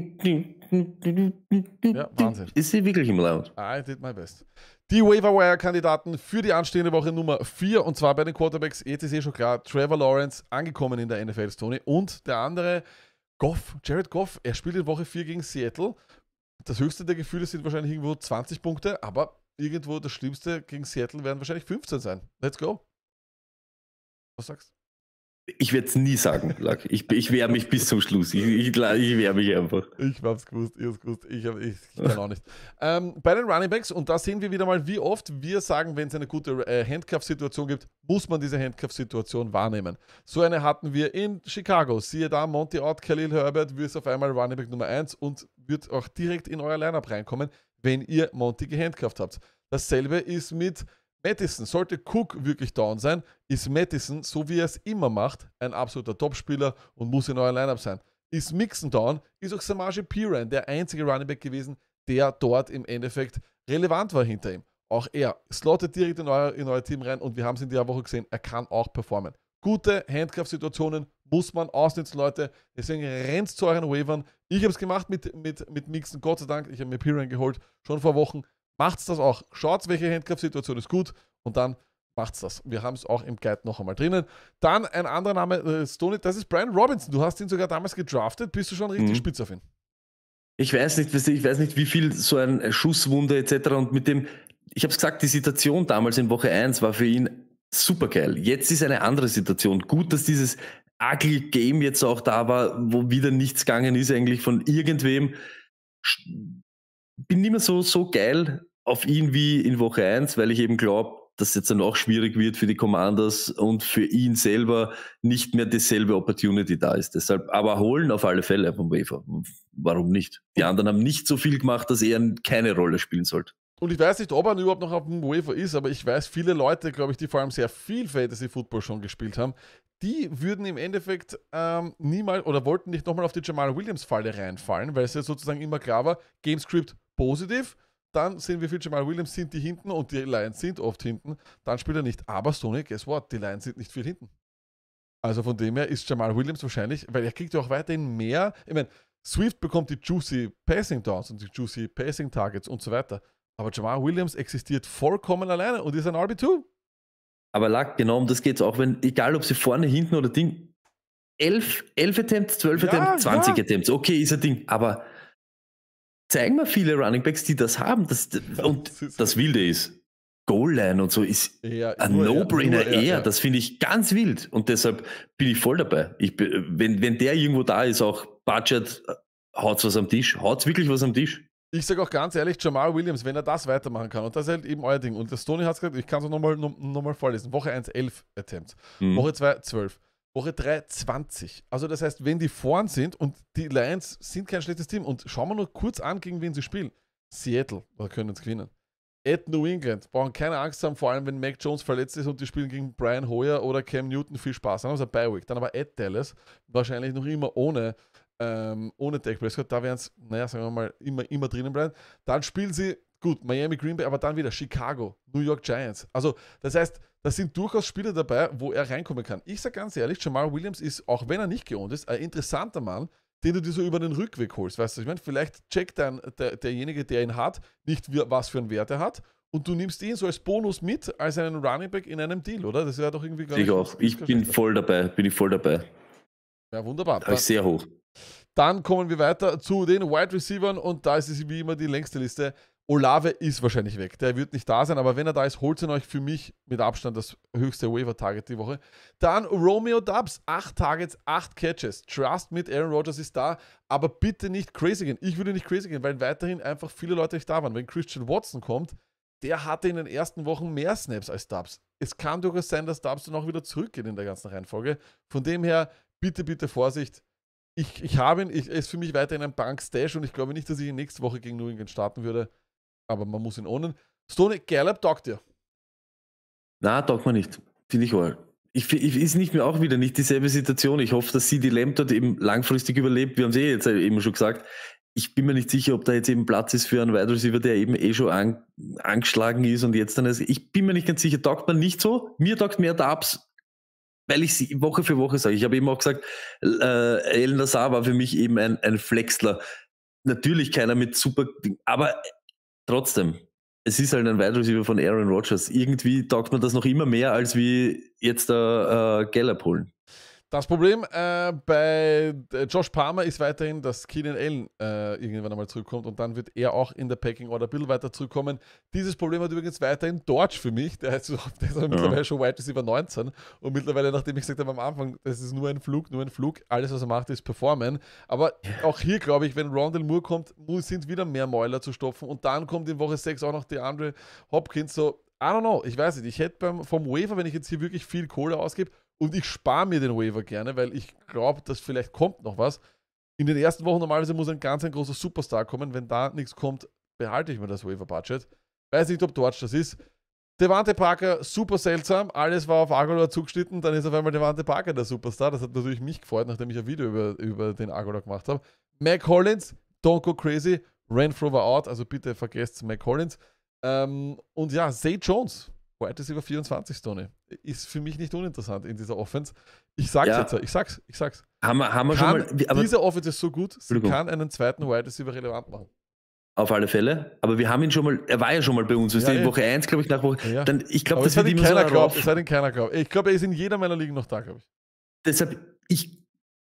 Wahnsinn. Ist sie wirklich immer laut? I did my best. Die Waiver-Wire-Kandidaten für die anstehende Woche Nummer 4 und zwar bei den Quarterbacks, jetzt ist eh schon klar, Trevor Lawrence angekommen in der NFL, Tony und der andere Goff, Jared Goff, er spielt in Woche 4 gegen Seattle. Das höchste der Gefühle sind wahrscheinlich irgendwo 20 Punkte, aber irgendwo das Schlimmste gegen Seattle werden wahrscheinlich 15 sein. Let's go. Was sagst du? Ich werde es nie sagen, Lack. Ich, ich wehre mich bis zum Schluss. Ich, ich, ich wehre mich einfach. Ich hab's gewusst, ich hab's gewusst. Ich, hab, ich, ich kann auch nicht. Ähm, bei den Running Backs, und da sehen wir wieder mal, wie oft wir sagen, wenn es eine gute äh, Handcuff-Situation gibt, muss man diese Handcuff-Situation wahrnehmen. So eine hatten wir in Chicago. Siehe da, Monty Ott, Khalil Herbert wird auf einmal Running Back Nummer 1 und wird auch direkt in euer Lineup reinkommen, wenn ihr Monty gehandcuffed habt. Dasselbe ist mit Madison, sollte Cook wirklich down sein, ist Madison, so wie er es immer macht, ein absoluter Topspieler und muss in euer Lineup sein. Ist Mixon down, ist auch Samaje Piran der einzige Running Back gewesen, der dort im Endeffekt relevant war hinter ihm. Auch er slottet direkt in euer, in euer Team rein und wir haben es in der Woche gesehen, er kann auch performen. Gute handcraft situationen muss man ausnutzen, Leute. Deswegen rennt zu euren Wavern. Ich habe es gemacht mit, mit, mit Mixen, Gott sei Dank. Ich habe mir Piran geholt, schon vor Wochen macht's das auch. Schaut, welche handcuff ist gut und dann macht's das. Wir haben es auch im Guide noch einmal drinnen. Dann ein anderer Name, äh, das ist Brian Robinson. Du hast ihn sogar damals gedraftet. Bist du schon richtig mhm. spitz auf ihn? Ich weiß nicht, ich weiß nicht, wie viel so ein Schusswunde etc. Und mit dem, ich habe es gesagt, die Situation damals in Woche 1 war für ihn super geil. Jetzt ist eine andere Situation. Gut, dass dieses ugly Game jetzt auch da war, wo wieder nichts gegangen ist eigentlich von irgendwem bin nicht mehr so, so geil auf ihn wie in Woche 1, weil ich eben glaube, dass jetzt dann auch schwierig wird für die Commanders und für ihn selber nicht mehr dieselbe Opportunity da ist. Deshalb, aber holen auf alle Fälle vom Wafer. Warum nicht? Die anderen haben nicht so viel gemacht, dass er keine Rolle spielen sollte. Und ich weiß nicht, ob er überhaupt noch auf dem Wafer ist, aber ich weiß, viele Leute, glaube ich, die vor allem sehr viel Fantasy Football schon gespielt haben, die würden im Endeffekt ähm, niemals oder wollten nicht nochmal auf die Jamal Williams-Falle reinfallen, weil es ja sozusagen immer klar war, Gamescript positiv, dann sehen wir viel Jamal Williams, sind die hinten und die Lions sind oft hinten, dann spielt er nicht. Aber Sony, guess what? Die Lions sind nicht viel hinten. Also von dem her ist Jamal Williams wahrscheinlich, weil er kriegt ja auch weiterhin mehr. Ich meine, Swift bekommt die juicy Passing Downs und die juicy Passing Targets und so weiter. Aber Jamal Williams existiert vollkommen alleine und ist ein RB2. Aber Lack, genau um das geht es auch, wenn, egal ob sie vorne, hinten oder Ding, 11, 11 Attempts, 12 ja, Attempts, 20 ja. Attempts, okay, ist ein Ding. Aber zeigen mir viele Runningbacks, die das haben. Das, und das Wilde ist, Goal-Line und so ist ja, ein No-Brainer eher. Ja. Das finde ich ganz wild und deshalb bin ich voll dabei. Ich, wenn, wenn der irgendwo da ist, auch Budget, äh, haut's was am Tisch, haut's wirklich was am Tisch. Ich sage auch ganz ehrlich, Jamal Williams, wenn er das weitermachen kann, und das ist halt eben euer Ding. Und das Tony hat es gesagt, ich kann es nochmal noch, mal vorlesen. Woche 1, 11 Attempts. Mhm. Woche 2, 12. Woche 3 20. Also das heißt, wenn die vorn sind und die Lions sind kein schlechtes Team und schauen wir nur kurz an, gegen wen sie spielen. Seattle, da können es gewinnen. At New England, brauchen keine Angst haben, vor allem wenn Mac Jones verletzt ist und die spielen gegen Brian Hoyer oder Cam Newton, viel Spaß. Dann haben sie eine bi Dann aber at Dallas, wahrscheinlich noch immer ohne, ähm, ohne Dak Prescott. Da werden sie, naja, sagen wir mal, immer, immer drinnen bleiben. Dann spielen sie Gut, Miami Green Bay, aber dann wieder Chicago, New York Giants. Also, das heißt, da sind durchaus Spieler dabei, wo er reinkommen kann. Ich sage ganz ehrlich, Jamal Williams ist, auch wenn er nicht geohnt ist, ein interessanter Mann, den du dir so über den Rückweg holst. Weißt du, ich meine, vielleicht checkt dein, der, derjenige, der ihn hat, nicht, was für einen Wert er hat. Und du nimmst ihn so als Bonus mit, als einen Running Back in einem Deal, oder? Das wäre doch irgendwie gar Ich auch. Ich bin voll dabei. Bin ich voll dabei. Ja, wunderbar. Da ist sehr hoch. Dann kommen wir weiter zu den Wide Receivern und da ist es wie immer die längste Liste. Olave ist wahrscheinlich weg. Der wird nicht da sein, aber wenn er da ist, holt ihn euch für mich mit Abstand das höchste Waiver-Target die Woche. Dann Romeo Dubs, 8 Targets, 8 Catches. Trust mit Aaron Rodgers ist da, aber bitte nicht crazy gehen. Ich würde nicht crazy gehen, weil weiterhin einfach viele Leute nicht da waren. Wenn Christian Watson kommt, der hatte in den ersten Wochen mehr Snaps als Dubs. Es kann durchaus sein, dass Dubs dann auch wieder zurückgeht in der ganzen Reihenfolge. Von dem her, bitte, bitte Vorsicht. Ich, ich habe ihn, er ist für mich weiterhin ein Bank-Stash und ich glaube nicht, dass ich ihn nächste Woche gegen New England starten würde aber man muss ihn ohnen. Stoney Gallup taugt dir. Na, taugt man nicht. Finde ich wohl. Ich, ich, ist nicht mehr auch wieder nicht dieselbe Situation. Ich hoffe, dass sie die Lamb dort eben langfristig überlebt. Wir haben es eh jetzt eben schon gesagt. Ich bin mir nicht sicher, ob da jetzt eben Platz ist für einen Wide Receiver, der eben eh schon an, angeschlagen ist und jetzt dann ist. Ich bin mir nicht ganz sicher. Taugt man nicht so? Mir taugt mehr Darbs, weil ich sie Woche für Woche sage. Ich habe eben auch gesagt, äh, Elena Saar war für mich eben ein, ein Flexler natürlich keiner mit super, aber trotzdem, es ist halt ein Wide Receiver von Aaron Rodgers. Irgendwie taugt man das noch immer mehr, als wie jetzt der äh, äh, Gallup holen. Das Problem äh, bei äh, Josh Palmer ist weiterhin, dass Keenan Allen äh, irgendwann einmal zurückkommt und dann wird er auch in der Packing Order Bill weiter zurückkommen. Dieses Problem hat übrigens weiterhin Dortch für mich. Der ist, der ist ja. mittlerweile schon Wide über 19 und mittlerweile, nachdem ich gesagt habe am Anfang, das ist nur ein Flug, nur ein Flug, alles was er macht ist performen. Aber auch hier glaube ich, wenn Rondell Moore kommt, sind wieder mehr Mäuler zu stopfen und dann kommt in Woche 6 auch noch die andere Hopkins so. I don't know, ich weiß nicht. Ich hätte beim, vom Wafer, wenn ich jetzt hier wirklich viel Kohle ausgebe, und ich spare mir den Waiver gerne, weil ich glaube, dass vielleicht kommt noch was. In den ersten Wochen normalerweise muss ein ganz ein großer Superstar kommen. Wenn da nichts kommt, behalte ich mir das Waiver-Budget. Weiß nicht, ob Dortch das ist. Devante Parker, super seltsam. Alles war auf Agolor zugeschnitten. Dann ist auf einmal Devante Parker der Superstar. Das hat natürlich mich gefreut, nachdem ich ein Video über, über den Agolor gemacht habe. Mac Collins, don't go crazy. Renfro war out, also bitte vergesst Mac Collins. Ähm, und ja, Zay Jones, White ist über 24, Tony. Ist für mich nicht uninteressant in dieser Offense. Ich sag's ja. jetzt, ich sag's, ich sag's. Haben wir, haben wir kann, schon mal. Aber, diese Offense ist so gut, sie kann einen zweiten Wide Receiver relevant machen. Auf alle Fälle. Aber wir haben ihn schon mal, er war ja schon mal bei uns. Ja, in Woche 1, glaube ich, nach Woche. Ja. Dann, ich glaube, das wird ihm keiner so glaubt. hat ihn keiner glaubt. Ich glaube, er ist in jeder meiner Ligen noch da, glaube ich. Deshalb, ich.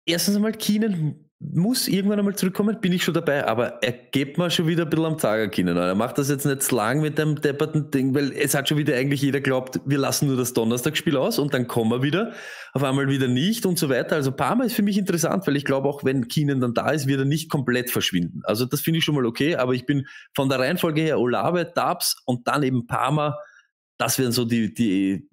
Erstens einmal, Keenan muss irgendwann einmal zurückkommen, bin ich schon dabei, aber er geht mir schon wieder ein bisschen am Zagerkinn. Er macht das jetzt nicht zu lang mit dem depperten Ding, weil es hat schon wieder eigentlich jeder glaubt, wir lassen nur das Donnerstagsspiel aus und dann kommen wir wieder, auf einmal wieder nicht und so weiter. Also Parma ist für mich interessant, weil ich glaube auch, wenn Keenan dann da ist, wird er nicht komplett verschwinden. Also das finde ich schon mal okay, aber ich bin von der Reihenfolge her Olave, Tabs und dann eben Parma, das wären so die, die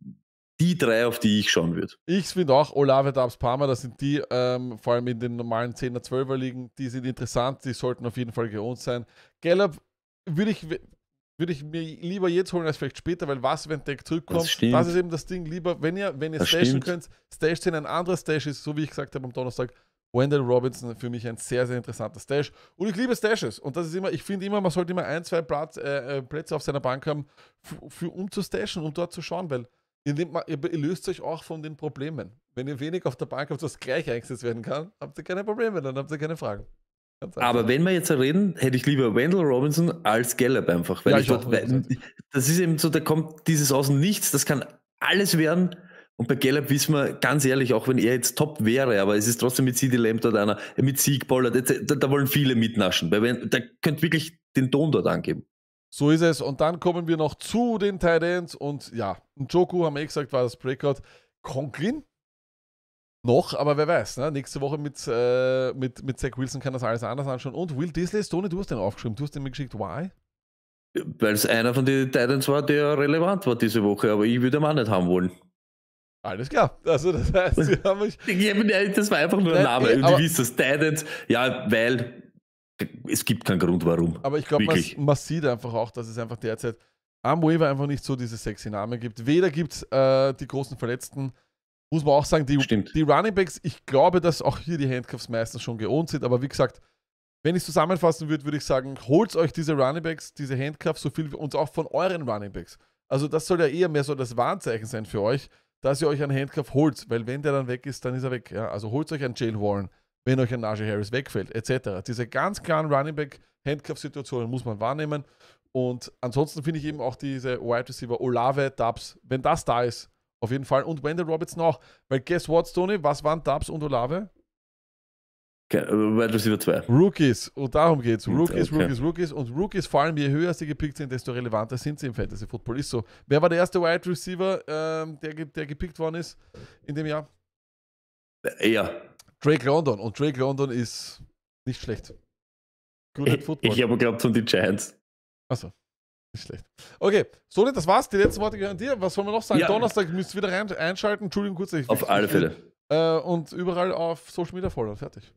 die drei, auf die ich schauen würde. Ich finde auch Olave Dubs Palmer, das sind die, ähm, vor allem in den normalen 10er, 12er liegen, die sind interessant, die sollten auf jeden Fall gewohnt sein. Gallup würde ich, würd ich mir lieber jetzt holen als vielleicht später, weil was, wenn Deck zurückkommt, das, das, ist eben das Ding. Lieber, wenn ihr, wenn ihr stashen stimmt. könnt, stasht in ein anderes Stash ist, so wie ich gesagt habe am Donnerstag, Wendell Robinson für mich ein sehr, sehr interessanter Stash. Und ich liebe Stashes. Und das ist immer, ich finde immer, man sollte immer ein, zwei Platz, äh, äh Plätze auf seiner Bank haben, für, um zu stashen und um dort zu schauen, weil Ihr, mal, ihr, löst euch auch von den Problemen. Wenn ihr wenig auf der Bank habt, was gleich eingesetzt werden kann, habt ihr keine Probleme, dann habt ihr keine Fragen. Aber wenn wir jetzt reden, hätte ich lieber Wendell Robinson als Gallup einfach. Weil ja, ich dort, weil, das ist eben so, da kommt dieses Außen nichts, das kann alles werden. Und bei Gallup wissen wir ganz ehrlich, auch wenn er jetzt top wäre, aber es ist trotzdem mit CD Lamb dort einer, mit Sieg Pollard, da, da, wollen viele mitnaschen. Bei, da könnt wirklich den Ton dort angeben. So ist es. Und dann kommen wir noch zu den Titans. Und ja, Joku haben wir eh gesagt, war das Breakout. Conklin noch, aber wer weiß. Ne? Nächste Woche mit, äh, mit, mit Zach Wilson kann das alles anders anschauen. Und Will Disley, Stoney, du hast den aufgeschrieben. Du hast den mir geschickt. Why? Weil es einer von den Titans war, der relevant war diese Woche. Aber ich würde ihn auch nicht haben wollen. Alles klar. Also das heißt, sie haben mich... Das war einfach nur ein Name. und du wisst das, Titans. Ja, weil es gibt keinen Grund, warum. Aber ich glaube, man, man, sieht einfach auch, dass es einfach derzeit am Waiver einfach nicht so diese sexy Namen gibt. Weder gibt es äh, die großen Verletzten, muss man auch sagen, die, Stimmt. die Running Backs, ich glaube, dass auch hier die Handcuffs meistens schon geohnt sind, aber wie gesagt, wenn ich es zusammenfassen würde, würde ich sagen, holt euch diese Runningbacks, diese Handcuffs, so viel wie uns auch von euren Runningbacks. Also das soll ja eher mehr so das Warnzeichen sein für euch, dass ihr euch einen Handcuff holt, weil wenn der dann weg ist, dann ist er weg. Ja? Also holt euch einen Jail Warren, wenn euch ein Najee Harris wegfällt, etc. Diese ganz klaren Running Back Handcuff-Situationen muss man wahrnehmen. Und ansonsten finde ich eben auch diese Wide Receiver Olave, Dubs, wenn das da ist, auf jeden Fall. Und Wendell Robertson noch. Weil guess what, Tony? Was waren Dubs und Olave? Okay, äh, Wide Receiver 2. Rookies. Und darum geht's. Rookies, okay. Rookies, Rookies. Und Rookies vor allem, je höher sie gepickt sind, desto relevanter sind sie im Fantasy Football. Ist so. Wer war der erste Wide Receiver, ähm, der, der gepickt worden ist in dem Jahr? Ja, äh, Drake London. Und Drake London ist nicht schlecht. Gut ich, Football. Ich habe geglaubt an die Giants. Achso. Nicht schlecht. Okay, Soli, das war's. Die letzten Worte gehören dir. Was wollen wir noch sagen? Ja. Donnerstag müsst ihr wieder rein, einschalten. Entschuldigung, kurz. Ich auf alle Fälle. Äh, und überall auf Social Media voll und Fertig.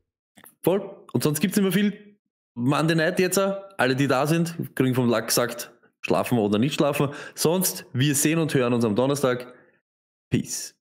Voll. Und sonst gibt gibt's immer viel Monday Night jetzt. Alle, die da sind, kriegen vom Lack gesagt, schlafen oder nicht schlafen. Sonst, wir sehen und hören uns am Donnerstag. Peace.